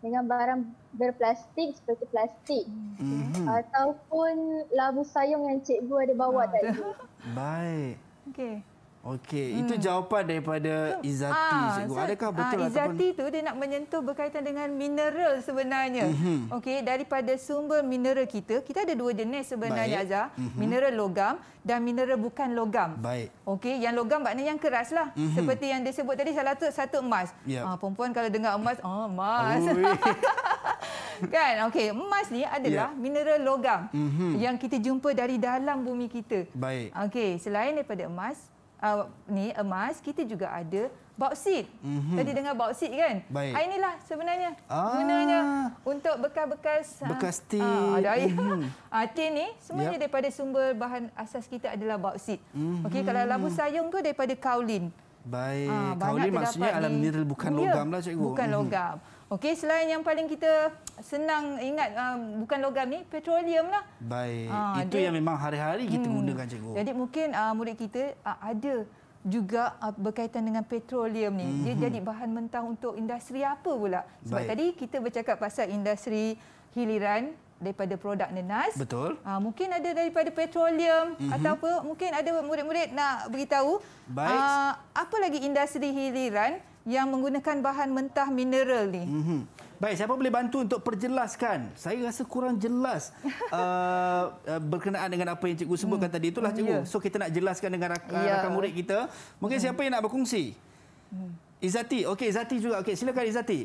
dengan barang berplastik seperti plastik mm-hmm. ataupun labu sayung yang cikgu ada bawa ah, tadi. Baik. Okey. Okey, hmm. itu jawapan daripada Izati ha, ah, cikgu. Adakah ah, betul ha, ataupun Izati tu dia nak menyentuh berkaitan dengan mineral sebenarnya. Mm-hmm. Okey, daripada sumber mineral kita, kita ada dua jenis sebenarnya Baik. Azhar. Mm-hmm. mineral logam dan mineral bukan logam. Baik. Okey, yang logam maknanya yang keraslah. Mm-hmm. Seperti yang dia sebut tadi salah satu satu emas. Yep. Ha, ah, perempuan kalau dengar emas, oh, emas. [laughs] kan? Okey, emas ni adalah yep. mineral logam mm-hmm. yang kita jumpa dari dalam bumi kita. Baik. Okey, selain daripada emas uh, ni emas, kita juga ada bauksit. Mm-hmm. Tadi dengar bauksit kan? Baik. Ah, inilah sebenarnya. Ah. Gunanya untuk bekas-bekas bekas tin. Ah, ada air. Mm-hmm. [laughs] Ah, tin ni semuanya yep. daripada sumber bahan asas kita adalah bauksit. Mm-hmm. Okey, kalau labu sayung tu daripada kaolin. Baik. Ah, kaolin maksudnya alam mineral bukan logam ya, logamlah cikgu. Bukan mm-hmm. Okey, selain yang paling kita senang ingat uh, bukan logam ni, petroleum lah. Baik. Ha, Itu dia, yang memang hari-hari kita hmm, gunakan cikgu. Jadi mungkin uh, murid kita uh, ada juga uh, berkaitan dengan petroleum ni. Dia hmm. jadi bahan mentah untuk industri apa pula? Sebab Baik. tadi kita bercakap pasal industri hiliran daripada produk nenas. Betul. Ha, mungkin ada daripada petroleum mm-hmm. atau apa? Mungkin ada murid-murid nak beritahu. Baik. Ha, apa lagi industri hiliran? yang menggunakan bahan mentah mineral ni. Mm-hmm. Baik, siapa boleh bantu untuk perjelaskan? Saya rasa kurang jelas [laughs] uh, uh, berkenaan dengan apa yang cikgu sebutkan mm. tadi. Itulah cikgu. Yeah. So kita nak jelaskan dengan rakan, yeah. rakan murid kita. Mungkin mm. siapa yang nak berkongsi? Mm. Izati. Okey, Izati juga. Okey, silakan Izati.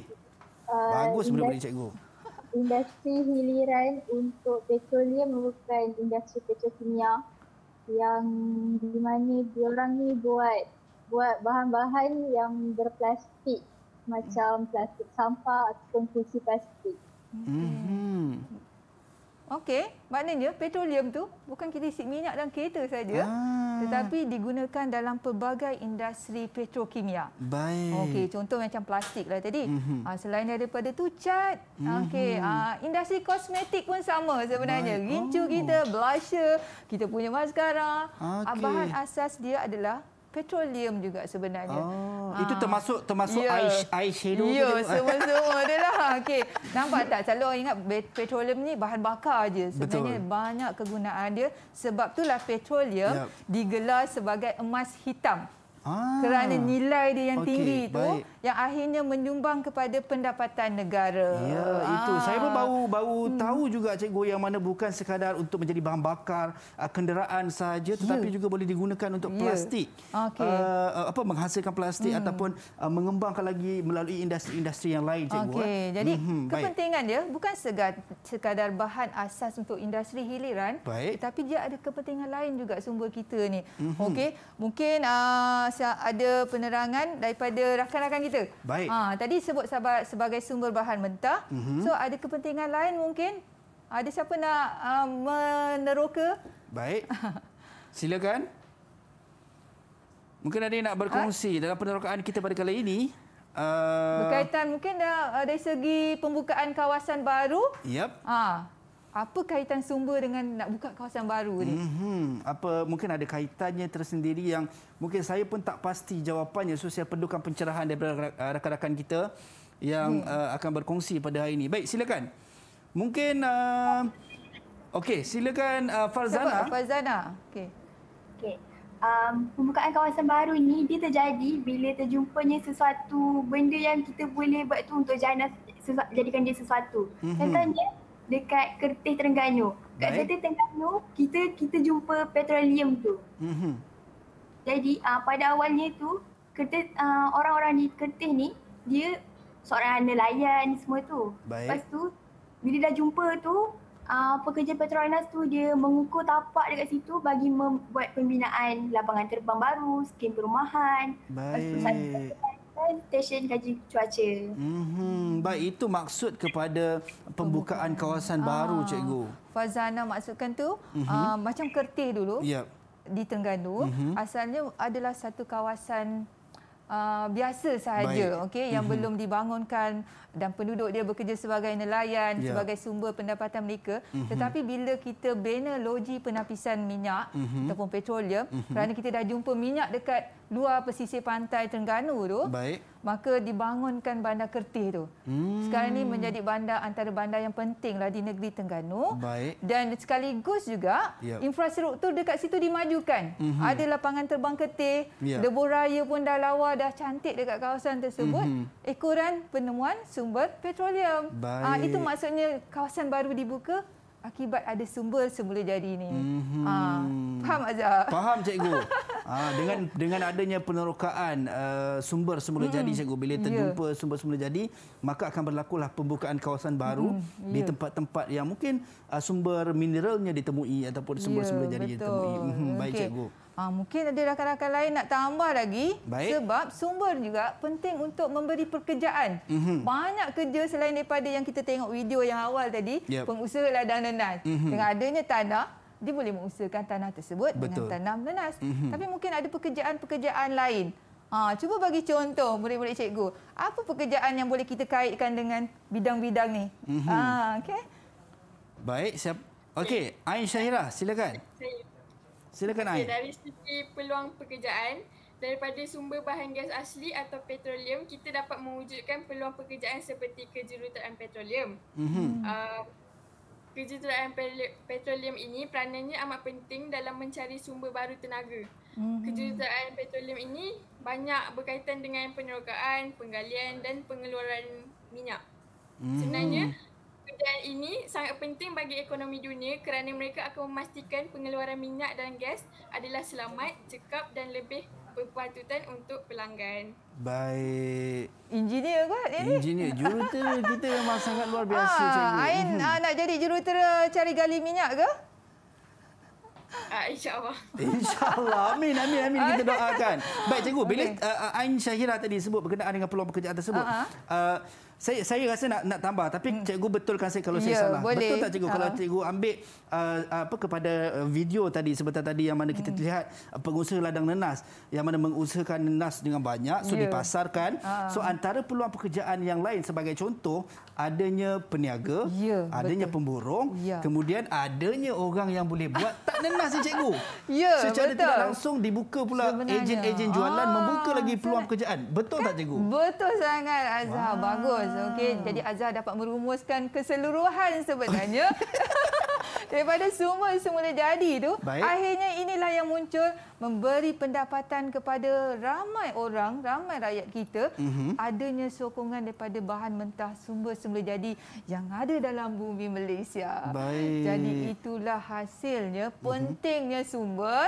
Uh, Bagus benda ini cikgu. Industri hiliran untuk petroleum merupakan industri petrokimia yang di mana diorang ni buat buat bahan-bahan yang berplastik macam plastik sampah ataupun kursi plastik. Hmm. Okey, maknanya petroleum tu bukan kita isi minyak dalam kereta saja, ah. tetapi digunakan dalam pelbagai industri petrokimia. Baik. Okey, contoh macam plastik lah tadi. Mm-hmm. Ha, selain daripada tu cat, mm-hmm. okey, ah, industri kosmetik pun sama sebenarnya. Baik. Rincu oh. kita, blusher, kita punya mascara, ah, okay. bahan asas dia adalah petroleum juga sebenarnya. Oh, ha. itu ah. termasuk termasuk ya. eye eyeshadow. Ya, semua-semua adalah. [laughs] Okey. Nampak tak selalu orang ingat petroleum ni bahan bakar aje. Sebenarnya Betul. banyak kegunaan dia. Sebab itulah petroleum yep. digelar sebagai emas hitam. Ah. kerana nilai dia yang okay, tinggi itu baik. yang akhirnya menyumbang kepada pendapatan negara. Ya, Aa. itu. Ah. Saya pun baru baru hmm. tahu juga cikgu yang mana bukan sekadar untuk menjadi bahan bakar ah, kenderaan saja ya. tetapi ya. juga boleh digunakan untuk ya. plastik. Okay. Uh, apa menghasilkan plastik hmm. ataupun uh, mengembangkan lagi melalui industri-industri yang lain cikgu. Okey, eh? jadi hmm, kepentingan dia bukan sekadar bahan asas untuk industri hiliran baik. tetapi dia ada kepentingan lain juga sumber kita ni. Hmm. Okey, mungkin uh, masih ada penerangan daripada rakan-rakan kita. Baik. Ha, tadi sebut sahabat sebagai sumber bahan mentah. Mm-hmm. So ada kepentingan lain mungkin? Ada siapa nak uh, meneroka? Baik. [laughs] Silakan. Mungkin ada yang nak berkongsi ha? dalam penerokaan kita pada kali ini. Uh... Berkaitan mungkin dah, uh, dari segi pembukaan kawasan baru. Yep. Ha, apa kaitan sumber dengan nak buka kawasan baru ni? Mm-hmm. Apa mungkin ada kaitannya tersendiri yang mungkin saya pun tak pasti jawapannya. So saya perlukan pencerahan daripada eh, rakan-rakan kita yang hmm. uh, akan berkongsi pada hari ini. Baik, silakan. Mungkin uh, okey, silakan uh, Farzana. Siapa? Farzana. Okey. Okey. Um, pembukaan kawasan baru ni dia terjadi bila terjumpanya sesuatu benda yang kita boleh buat tu untuk jadikan dia sesuatu. Mm-hmm. Contohnya dekat Kertih Terengganu. Kat Kertih Terengganu, kita kita jumpa petroleum tu. Mm-hmm. Jadi uh, pada awalnya tu, Kertih, ah, orang-orang di Kertih ni, dia seorang nelayan semua tu. Baik. Lepas tu, bila dah jumpa tu, uh, pekerja Petronas tu dia mengukur tapak dekat situ bagi membuat pembinaan lapangan terbang baru, skim perumahan. Baik. Lepas tu, Kan stesen kaji cuaca. Mhm, baik itu maksud kepada pembukaan, pembukaan. kawasan Aa, ah, baru cikgu. Fazana maksudkan tu uh -huh. uh, macam kertih dulu. Yep. Ya. Di Terengganu uh mhm. -huh. asalnya adalah satu kawasan Uh, biasa sahaja okay, yang uh mhm. -huh. belum dibangunkan dan penduduk dia bekerja sebagai nelayan, yeah. sebagai sumber pendapatan mereka. Uh mhm. -huh. Tetapi bila kita bina loji penapisan minyak uh -huh. ataupun petroleum, uh -huh. kerana kita dah jumpa minyak dekat Dua pesisir pantai Terengganu tu baik maka dibangunkan bandar Kertih tu hmm. sekarang ni menjadi bandar antara bandar yang penting lah di negeri Terengganu baik dan sekaligus juga yep. infrastruktur dekat situ dimajukan mm-hmm. ada lapangan terbang Kertih yep. debur raya pun dah lawa dah cantik dekat kawasan tersebut mm-hmm. ekoran penemuan sumber petroleum baik. Ha, itu maksudnya kawasan baru dibuka akibat ada sumber semula jadi ni. Mm-hmm. Ha, faham Azhar? Faham cikgu. ha, [laughs] dengan dengan adanya penerokaan uh, sumber semula mm. jadi cikgu bila ya. terjumpa yeah. sumber semula jadi maka akan berlakulah pembukaan kawasan baru mm. yeah. di tempat-tempat yang mungkin uh, sumber mineralnya ditemui ataupun sumber yeah, semula jadi ditemui. Mm-hmm. Okay. Baik cikgu. Ah, mungkin ada rakan-rakan lain nak tambah lagi Baik. sebab sumber juga penting untuk memberi pekerjaan. Mm-hmm. Banyak kerja selain daripada yang kita tengok video yang awal tadi, yep. pengusaha ladang nenas. Mm-hmm. Dengan adanya tanah, dia boleh mengusahakan tanah tersebut Betul. dengan tanam nenas. Mm-hmm. Tapi mungkin ada pekerjaan-pekerjaan lain. Ha, cuba bagi contoh murid-murid cikgu. Apa pekerjaan yang boleh kita kaitkan dengan bidang-bidang ni? Mm-hmm. Ha, okay. Baik, siap. Okey, Ain Syahira, silakan. Saya. Silakan okay, Ain. Dari segi peluang pekerjaan, daripada sumber bahan gas asli atau petroleum, kita dapat mewujudkan peluang pekerjaan seperti kejuruteraan petroleum. Mm-hmm. Uh, kejuruteraan petroleum ini peranannya amat penting dalam mencari sumber baru tenaga. Mm-hmm. Kejuruteraan petroleum ini banyak berkaitan dengan penerokaan, penggalian dan pengeluaran minyak. Mm-hmm. Sebenarnya, dan ini sangat penting bagi ekonomi dunia kerana mereka akan memastikan pengeluaran minyak dan gas adalah selamat, cekap dan lebih berpatutan untuk pelanggan. Baik. Engineer kot dia ni. Engineer, jurutera [laughs] kita memang sangat luar biasa. Ha, Ain uh, nak jadi jurutera cari gali minyak ke? Uh, InsyaAllah. [laughs] InsyaAllah. Amin, amin, amin. Kita doakan. Baik, cikgu. Bila uh, Ain Syahira tadi sebut berkenaan dengan peluang pekerjaan tersebut. Uh-huh. Uh, saya saya rasa nak nak tambah tapi hmm. cikgu betulkan saya kalau ya, saya salah. Boleh. Betul tak cikgu ha. kalau cikgu ambil uh, apa kepada uh, video tadi sebentar tadi yang mana kita hmm. lihat uh, pengusaha ladang nenas yang mana mengusahakan nenas dengan banyak so ya. dipasarkan. Ha. So antara peluang pekerjaan yang lain sebagai contoh adanya peniaga, ya, adanya betul. pemburung, ya. kemudian adanya orang yang boleh buat [laughs] tak nenas ya cikgu. Ya, Secara betul. tidak langsung dibuka pula ejen-ejen jualan ha. membuka lagi ah, peluang pekerjaan. Betul tak kan? cikgu? Betul sangat Azhar. Wow. Bagus. Okey, ah. jadi Azhar dapat merumuskan keseluruhan sebenarnya. [laughs] daripada semua semula jadi tu Baik. akhirnya inilah yang muncul memberi pendapatan kepada ramai orang ramai rakyat kita mm-hmm. adanya sokongan daripada bahan mentah sumber semula jadi yang ada dalam bumi Malaysia Baik. jadi itulah hasilnya mhm. pentingnya sumber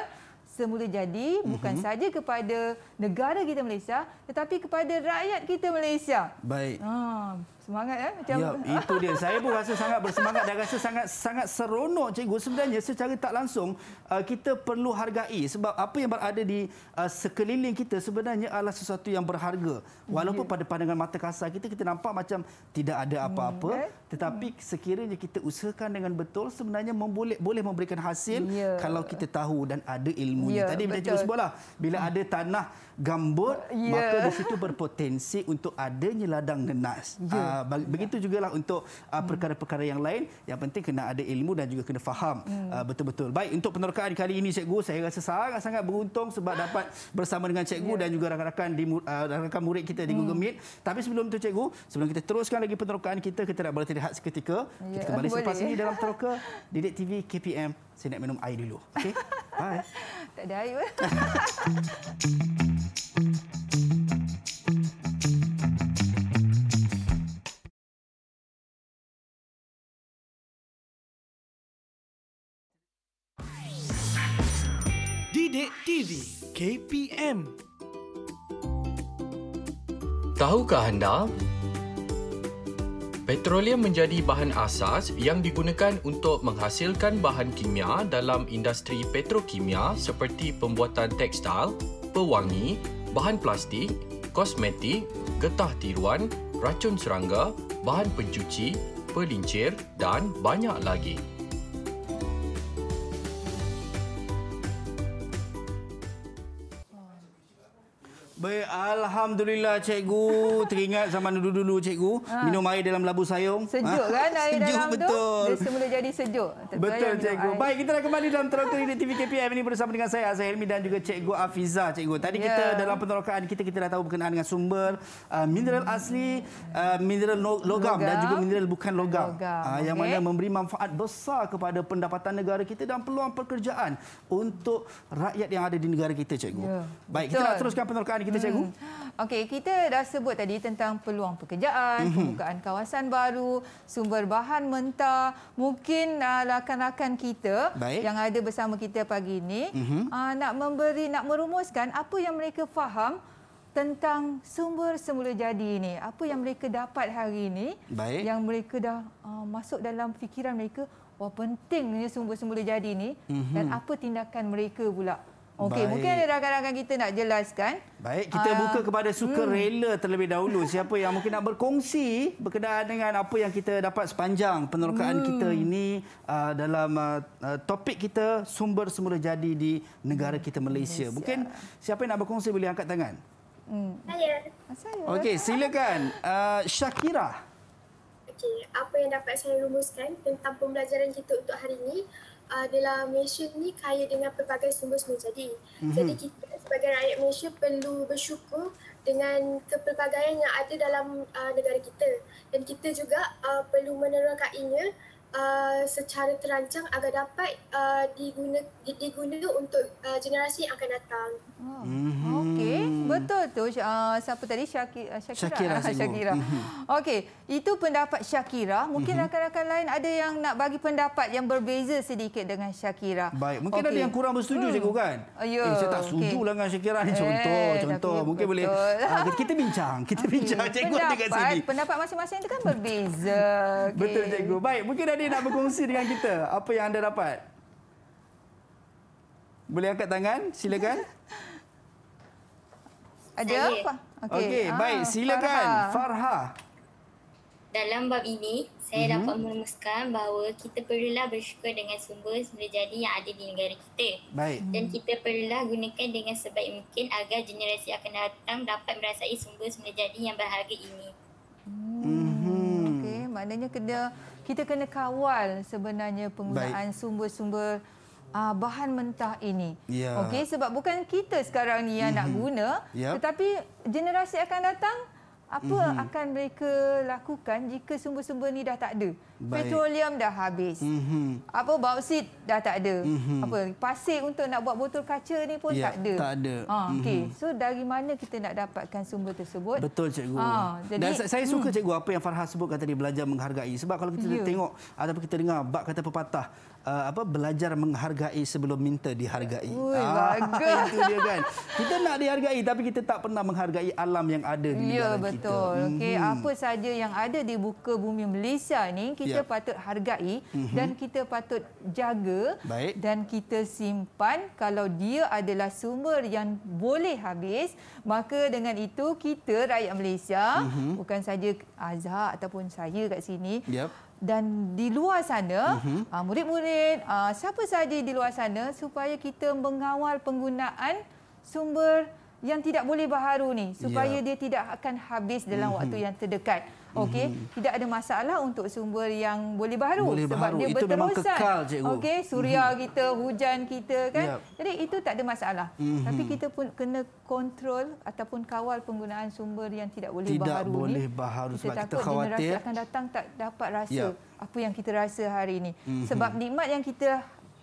semula jadi bukan uh-huh. saja kepada negara kita Malaysia tetapi kepada rakyat kita Malaysia. Baik. Ah semangat ya, macam ya, itu dia saya pun rasa sangat bersemangat dan rasa sangat sangat seronok cikgu sebenarnya secara tak langsung uh, kita perlu hargai sebab apa yang berada di uh, sekeliling kita sebenarnya adalah sesuatu yang berharga walaupun ya. pada pandangan mata kasar kita kita nampak macam tidak ada apa-apa hmm, eh? tetapi hmm. sekiranya kita usahakan dengan betul sebenarnya memboleh, boleh memberikan hasil ya. kalau kita tahu dan ada ilmunya ya, tadi bila cikgu sebutlah bila ada tanah gambut ya. maka di situ berpotensi untuk adanya ladang genas. ya. uh, Ah, begitu juga lah untuk uh, perkara-perkara yang lain yang penting kena ada ilmu dan juga kena faham uh, betul-betul baik untuk penerkaan kali ini cikgu saya rasa sangat-sangat beruntung sebab dapat bersama dengan cikgu yeah. dan juga rakan-rakan di uh, rakan murid kita di hmm. Google Meet tapi sebelum itu cikgu sebelum kita teruskan lagi penerkaan kita kita nak boleh terlihat seketika yeah, kita kembali boleh. selepas ini dalam teroka Didik TV KPM saya nak minum air dulu okay [laughs] bye tak ada air pun. [laughs] Update TV KPM Tahukah anda Petroleum menjadi bahan asas yang digunakan untuk menghasilkan bahan kimia dalam industri petrokimia seperti pembuatan tekstil, pewangi, bahan plastik, kosmetik, getah tiruan, racun serangga, bahan pencuci, pelincir dan banyak lagi. Alhamdulillah cikgu. Teringat zaman dulu-dulu cikgu. Ha. Minum air dalam labu sayung. Sejuk ha. kan air sejuk, dalam betul. tu. Dia semula jadi sejuk. Tentu betul cikgu. Air. Baik kita dah kembali dalam teratur di TV KPM ini bersama dengan saya Azhar Helmi dan juga cikgu Afiza cikgu. Tadi ya. kita dalam penerokaan kita kita dah tahu berkenaan dengan sumber uh, mineral hmm. asli, uh, mineral lo logam, logam dan juga mineral bukan logam. logam. Uh, yang okay. mana memberi manfaat besar kepada pendapatan negara kita dan peluang pekerjaan untuk rakyat yang ada di negara kita cikgu. Ya. Baik betul. kita nak teruskan penerokaan kita hmm. cikgu. Okey, kita dah sebut tadi tentang peluang pekerjaan, mhm. pembukaan kawasan baru, sumber bahan mentah, mungkin uh, rakan-rakan kita Baik. yang ada bersama kita pagi ini uh, nak memberi nak merumuskan apa yang mereka faham tentang sumber semula jadi ini. Apa yang mereka dapat hari ini Baik. yang mereka dah uh, masuk dalam fikiran mereka, wah pentingnya sumber semula jadi ini uh-huh. dan mhm. apa tindakan mereka pula? Okey, mungkin ada rakan-rakan kita nak jelaskan. Baik, kita uh, buka kepada sukarela hmm. terlebih dahulu. Siapa yang mungkin nak berkongsi berkenaan dengan apa yang kita dapat sepanjang penerokaan hmm. kita ini uh, dalam uh, topik kita sumber semula jadi di negara kita Malaysia. Malaysia. Mungkin siapa yang nak berkongsi boleh angkat tangan. Hmm. Saya. Saya. Okey, silakan. Uh, Shakira. Okey, apa yang dapat saya rumuskan tentang pembelajaran kita untuk hari ini adalah ah, Malaysia ni kaya dengan pelbagai sumber-sumber jadi. Mhm. Jadi kita sebagai rakyat Malaysia perlu bersyukur dengan kepelbagaian yang ada dalam uh, negara kita. Dan kita juga uh, perlu menerangkainya Uh, secara terancang agak dapat uh, diguna diguna untuk uh, generasi yang akan datang. Oh. Mm-hmm. Okey, betul tu. Uh, siapa tadi Syakir, uh, Syakira? Syakira. Ah, Syakira. Mm-hmm. Okey, itu pendapat Syakira. Mungkin mm-hmm. rakan-rakan lain ada yang nak bagi pendapat yang berbeza sedikit dengan Syakira. Baik, mungkin okay. ada yang kurang bersetuju cikgu hmm. kan? Oh ya, yeah. Eh saya tak setuju okay. Lah dengan Syakira ni contoh, eh, contoh. Mungkin betul. boleh ah, uh, kita bincang, kita okay. bincang cikgu pendapat, dekat sini. Pendapat masing-masing itu kan berbeza. Okay. [laughs] Betul cikgu. Baik, mungkin ada ni nak berkongsi dengan kita. Apa yang anda dapat? Boleh angkat tangan, silakan. Ada Saya. apa? Okey, okay, ah, baik. Silakan, Farha. Farha. Dalam bab ini, saya mm-hmm. dapat merumuskan bahawa kita perlulah bersyukur dengan sumber semula jadi yang ada di negara kita. Baik. Dan kita perlulah gunakan dengan sebaik mungkin agar generasi akan datang dapat merasai sumber semula jadi yang berharga ini. Hmm. Okey, maknanya kena kita kena kawal sebenarnya penggunaan sumber-sumber uh, bahan mentah ini. Yeah. Okey sebab bukan kita sekarang ni yang mm-hmm. nak mhm. guna yep. Ya. tetapi generasi akan datang apa mm-hmm. akan mereka lakukan jika sumber-sumber ni dah tak ada? Baik. Petroleum dah habis. Mm-hmm. Apa bauksit dah tak ada. Mm-hmm. Apa pasir untuk nak buat botol kaca ni pun ya, tak ada. Tak ada. Ha, ah, mm-hmm. okay. So dari mana kita nak dapatkan sumber tersebut? Betul cikgu. Ha, jadi, Dan saya suka suka hmm. cikgu apa yang Farha sebutkan tadi belajar menghargai sebab kalau kita yeah. tengok ataupun kita dengar bab kata pepatah uh, apa belajar menghargai sebelum minta dihargai. Ui, ah, [laughs] itu dia kan. Kita nak dihargai tapi kita tak pernah menghargai alam yang ada di ya, dalam betul. kita. Ya betul. Okey, mm-hmm. apa saja yang ada di buka bumi Malaysia ni kita ya. patut hargai mm-hmm. dan kita patut jaga Baik. dan kita simpan kalau dia adalah sumber yang boleh habis, maka dengan itu kita rakyat Malaysia mm-hmm. bukan saja Azhar ataupun saya kat sini. Yep dan di luar sana uh-huh. murid-murid ah, siapa saja di luar sana supaya kita mengawal penggunaan sumber yang tidak boleh baharu ni supaya yeah. dia tidak akan habis dalam mm-hmm. waktu yang terdekat. Mhm. Okey, mm-hmm. tidak ada masalah untuk sumber yang boleh baharu boleh sebab baharu. dia berterusan. Itu memang Okey, suria mm-hmm. kita, hujan kita kan. Yep. Jadi itu tak ada masalah. Mm-hmm. Tapi kita pun kena kontrol ataupun kawal penggunaan sumber yang tidak boleh tidak baharu boleh ni. Baharu sebab takut kita khawatir generasi akan datang tak dapat rasa yep. apa yang kita rasa hari ini. Mm-hmm. Sebab nikmat yang kita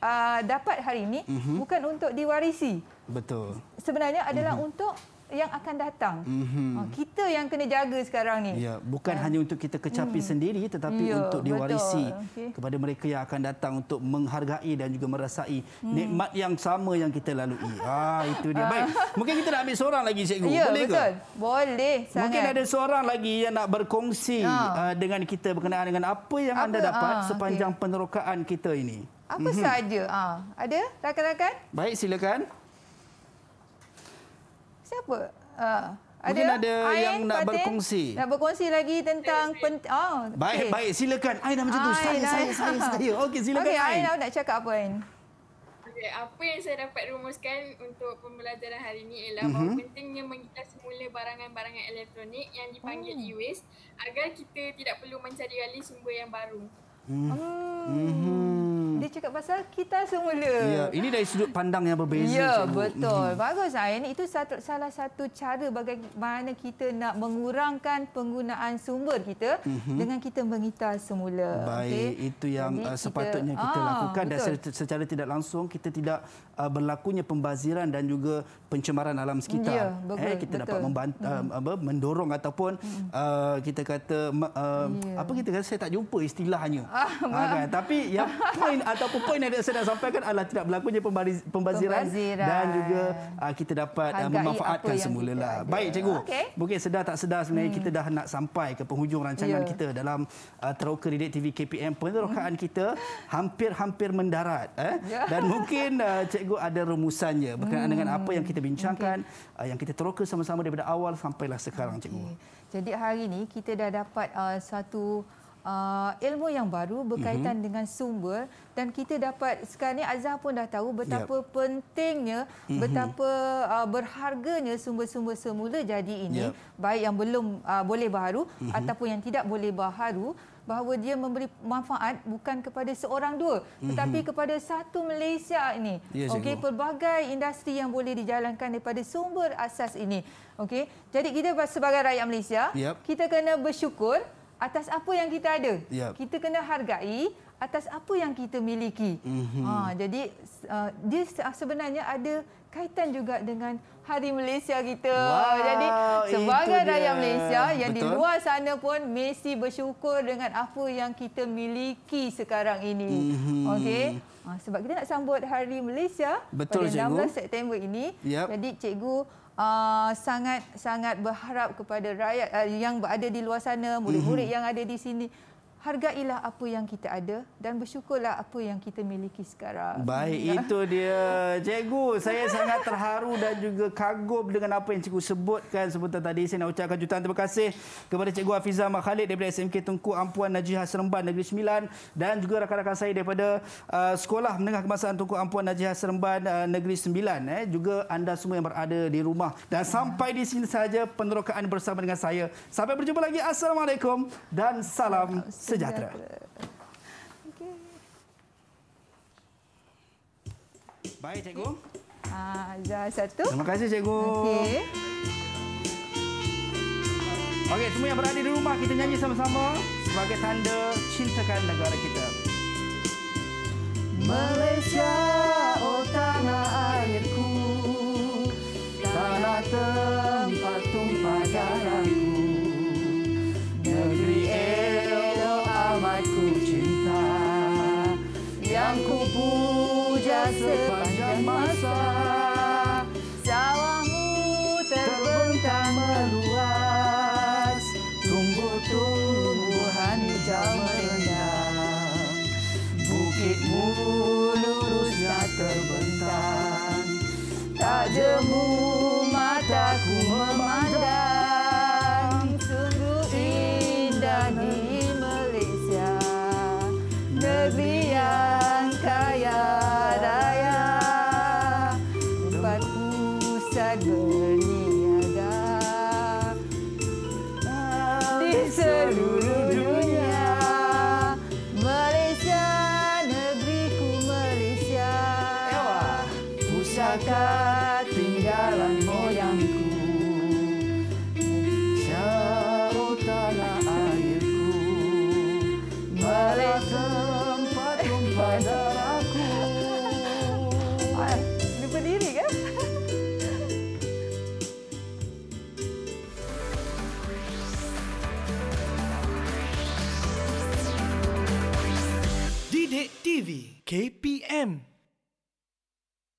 uh, dapat hari ini mm-hmm. bukan untuk diwarisi. Betul. Sebenarnya adalah mm-hmm. untuk yang akan datang. Mm-hmm. Kita yang kena jaga sekarang ni. Ya, bukan ha? hanya untuk kita kecapi mm-hmm. sendiri tetapi ya, untuk diwarisi okay. kepada mereka yang akan datang untuk menghargai dan juga merasai mm. nikmat yang sama yang kita lalui. [laughs] ah, itu dia. Ah. Baik. Mungkin kita nak ambil seorang lagi cikgu. Ya, Boleh betul. ke? Boleh sangat. Mungkin ada seorang lagi yang nak berkongsi ha. dengan kita berkenaan dengan apa yang apa? anda dapat ha, sepanjang okay. penerokaan kita ini. Apa mm-hmm. saja? Ha. Ada rakan-rakan? Baik, silakan. Siapa? Uh, ada Mungkin ada Ain, yang nak Fatih? berkongsi. Nak berkongsi lagi tentang... Pen... Oh, okay. Baik, baik. Silakan. Ain dah macam tu. Saya, saya, saya, saya. saya. Okey, silakan okay, Ain. nak cakap apa Ain? Okay, apa yang saya dapat rumuskan untuk pembelajaran hari ini ialah mm-hmm. bahawa pentingnya mengita semula barangan-barangan elektronik yang dipanggil oh. e-waste agar kita tidak perlu mencari gali sumber yang baru. Hmm. hmm mhm cakap pasal kita semula. Ya, ini dari sudut pandang yang berbeza. Ya, betul. Mm. Bagus Ain. Itu satu, salah satu cara bagaimana kita nak mengurangkan penggunaan sumber kita hmm dengan kita mengitar semula. Baik, okay. itu yang Jadi eh, sepatutnya kita, kita ah, lakukan betul. dan secara tidak langsung kita tidak uh, berlakunya pembaziran dan juga pencemaran alam sekitar. Ya, eh, betul, eh, kita betul. dapat membant- hmm. Um, apa, mendorong ataupun uh, kita kata uh, ya. apa kita kata saya tak jumpa istilahnya. [laughs] Ah, ha, kan? Tapi yang point ataupun point yang saya nak sampaikan adalah tidak berlakunya pembaziran, pembaziran. dan juga uh, kita dapat uh, memanfaatkan semula lah. Baik cikgu. Okay. Mungkin sedar tak sedar sebenarnya hmm. kita dah nak sampai ke penghujung rancangan ya. kita dalam uh, Teroka Redik TV KPM penerokaan hmm. kita hampir-hampir mendarat eh? ya. dan mungkin uh, [laughs] cikgu cikgu ada rumusannya berkenaan hmm. dengan apa yang kita hmm, bincangkan okay. Uh, yang kita teroka sama-sama daripada awal sampailah sekarang cikgu. Jadi hari ini kita dah dapat uh, satu uh, ilmu yang baru berkaitan mm-hmm. dengan sumber dan kita dapat sekarang ni Azhar pun dah tahu betapa yep. pentingnya mm-hmm. betapa uh, berharganya sumber-sumber semula jadi ini yep. baik yang belum uh, boleh baharu mm-hmm. ataupun yang tidak boleh baharu bahawa dia memberi manfaat bukan kepada seorang dua mhm. tetapi mm-hmm. kepada satu Malaysia ini. Yes, ya, Okey, pelbagai industri yang boleh dijalankan daripada sumber asas ini. Okey. Jadi kita sebagai rakyat Malaysia, yep. kita kena bersyukur atas apa yang kita ada. Yep. Kita kena hargai atas apa yang kita miliki. Mm-hmm. Ha, jadi uh, dia ah, sebenarnya ada kaitan juga dengan Hari Malaysia kita. Wow, jadi sebagai rakyat Malaysia yang Betul. di luar sana pun mesti bersyukur dengan apa yang kita miliki sekarang ini. Mm-hmm. Okey. sebab kita nak sambut Hari Malaysia Betul, pada 16 cikgu. September ini. Yep. Jadi cikgu sangat-sangat uh, berharap kepada rakyat uh, yang berada di luar sana, murid-murid mm-hmm. yang ada di sini hargailah apa yang kita ada dan bersyukurlah apa yang kita miliki sekarang. Baik, ya. itu [laughs] dia. Cikgu, saya sangat terharu dan juga kagum dengan apa yang cikgu sebutkan sebentar tadi. Saya nak ucapkan jutaan terima kasih kepada Cikgu Hafizah Ahmad Khalid daripada SMK Tengku Ampuan Najihah Seremban Negeri Sembilan dan juga rakan-rakan saya daripada uh, Sekolah Menengah kemasaan Tengku Ampuan Najihah Seremban uh, Negeri Sembilan. Eh. Juga anda semua yang berada di rumah. Dan sampai di sini saja penerokaan bersama dengan saya. Sampai berjumpa lagi. Assalamualaikum dan salam. salam sejahtera. Baik, cikgu. Ajar ah, satu. Terima kasih, cikgu. Okey. Okey, semua yang berada di rumah, kita nyanyi sama-sama sebagai tanda cintakan negara kita. Malaysia, oh tanah airku, tanah terbaik. Bye.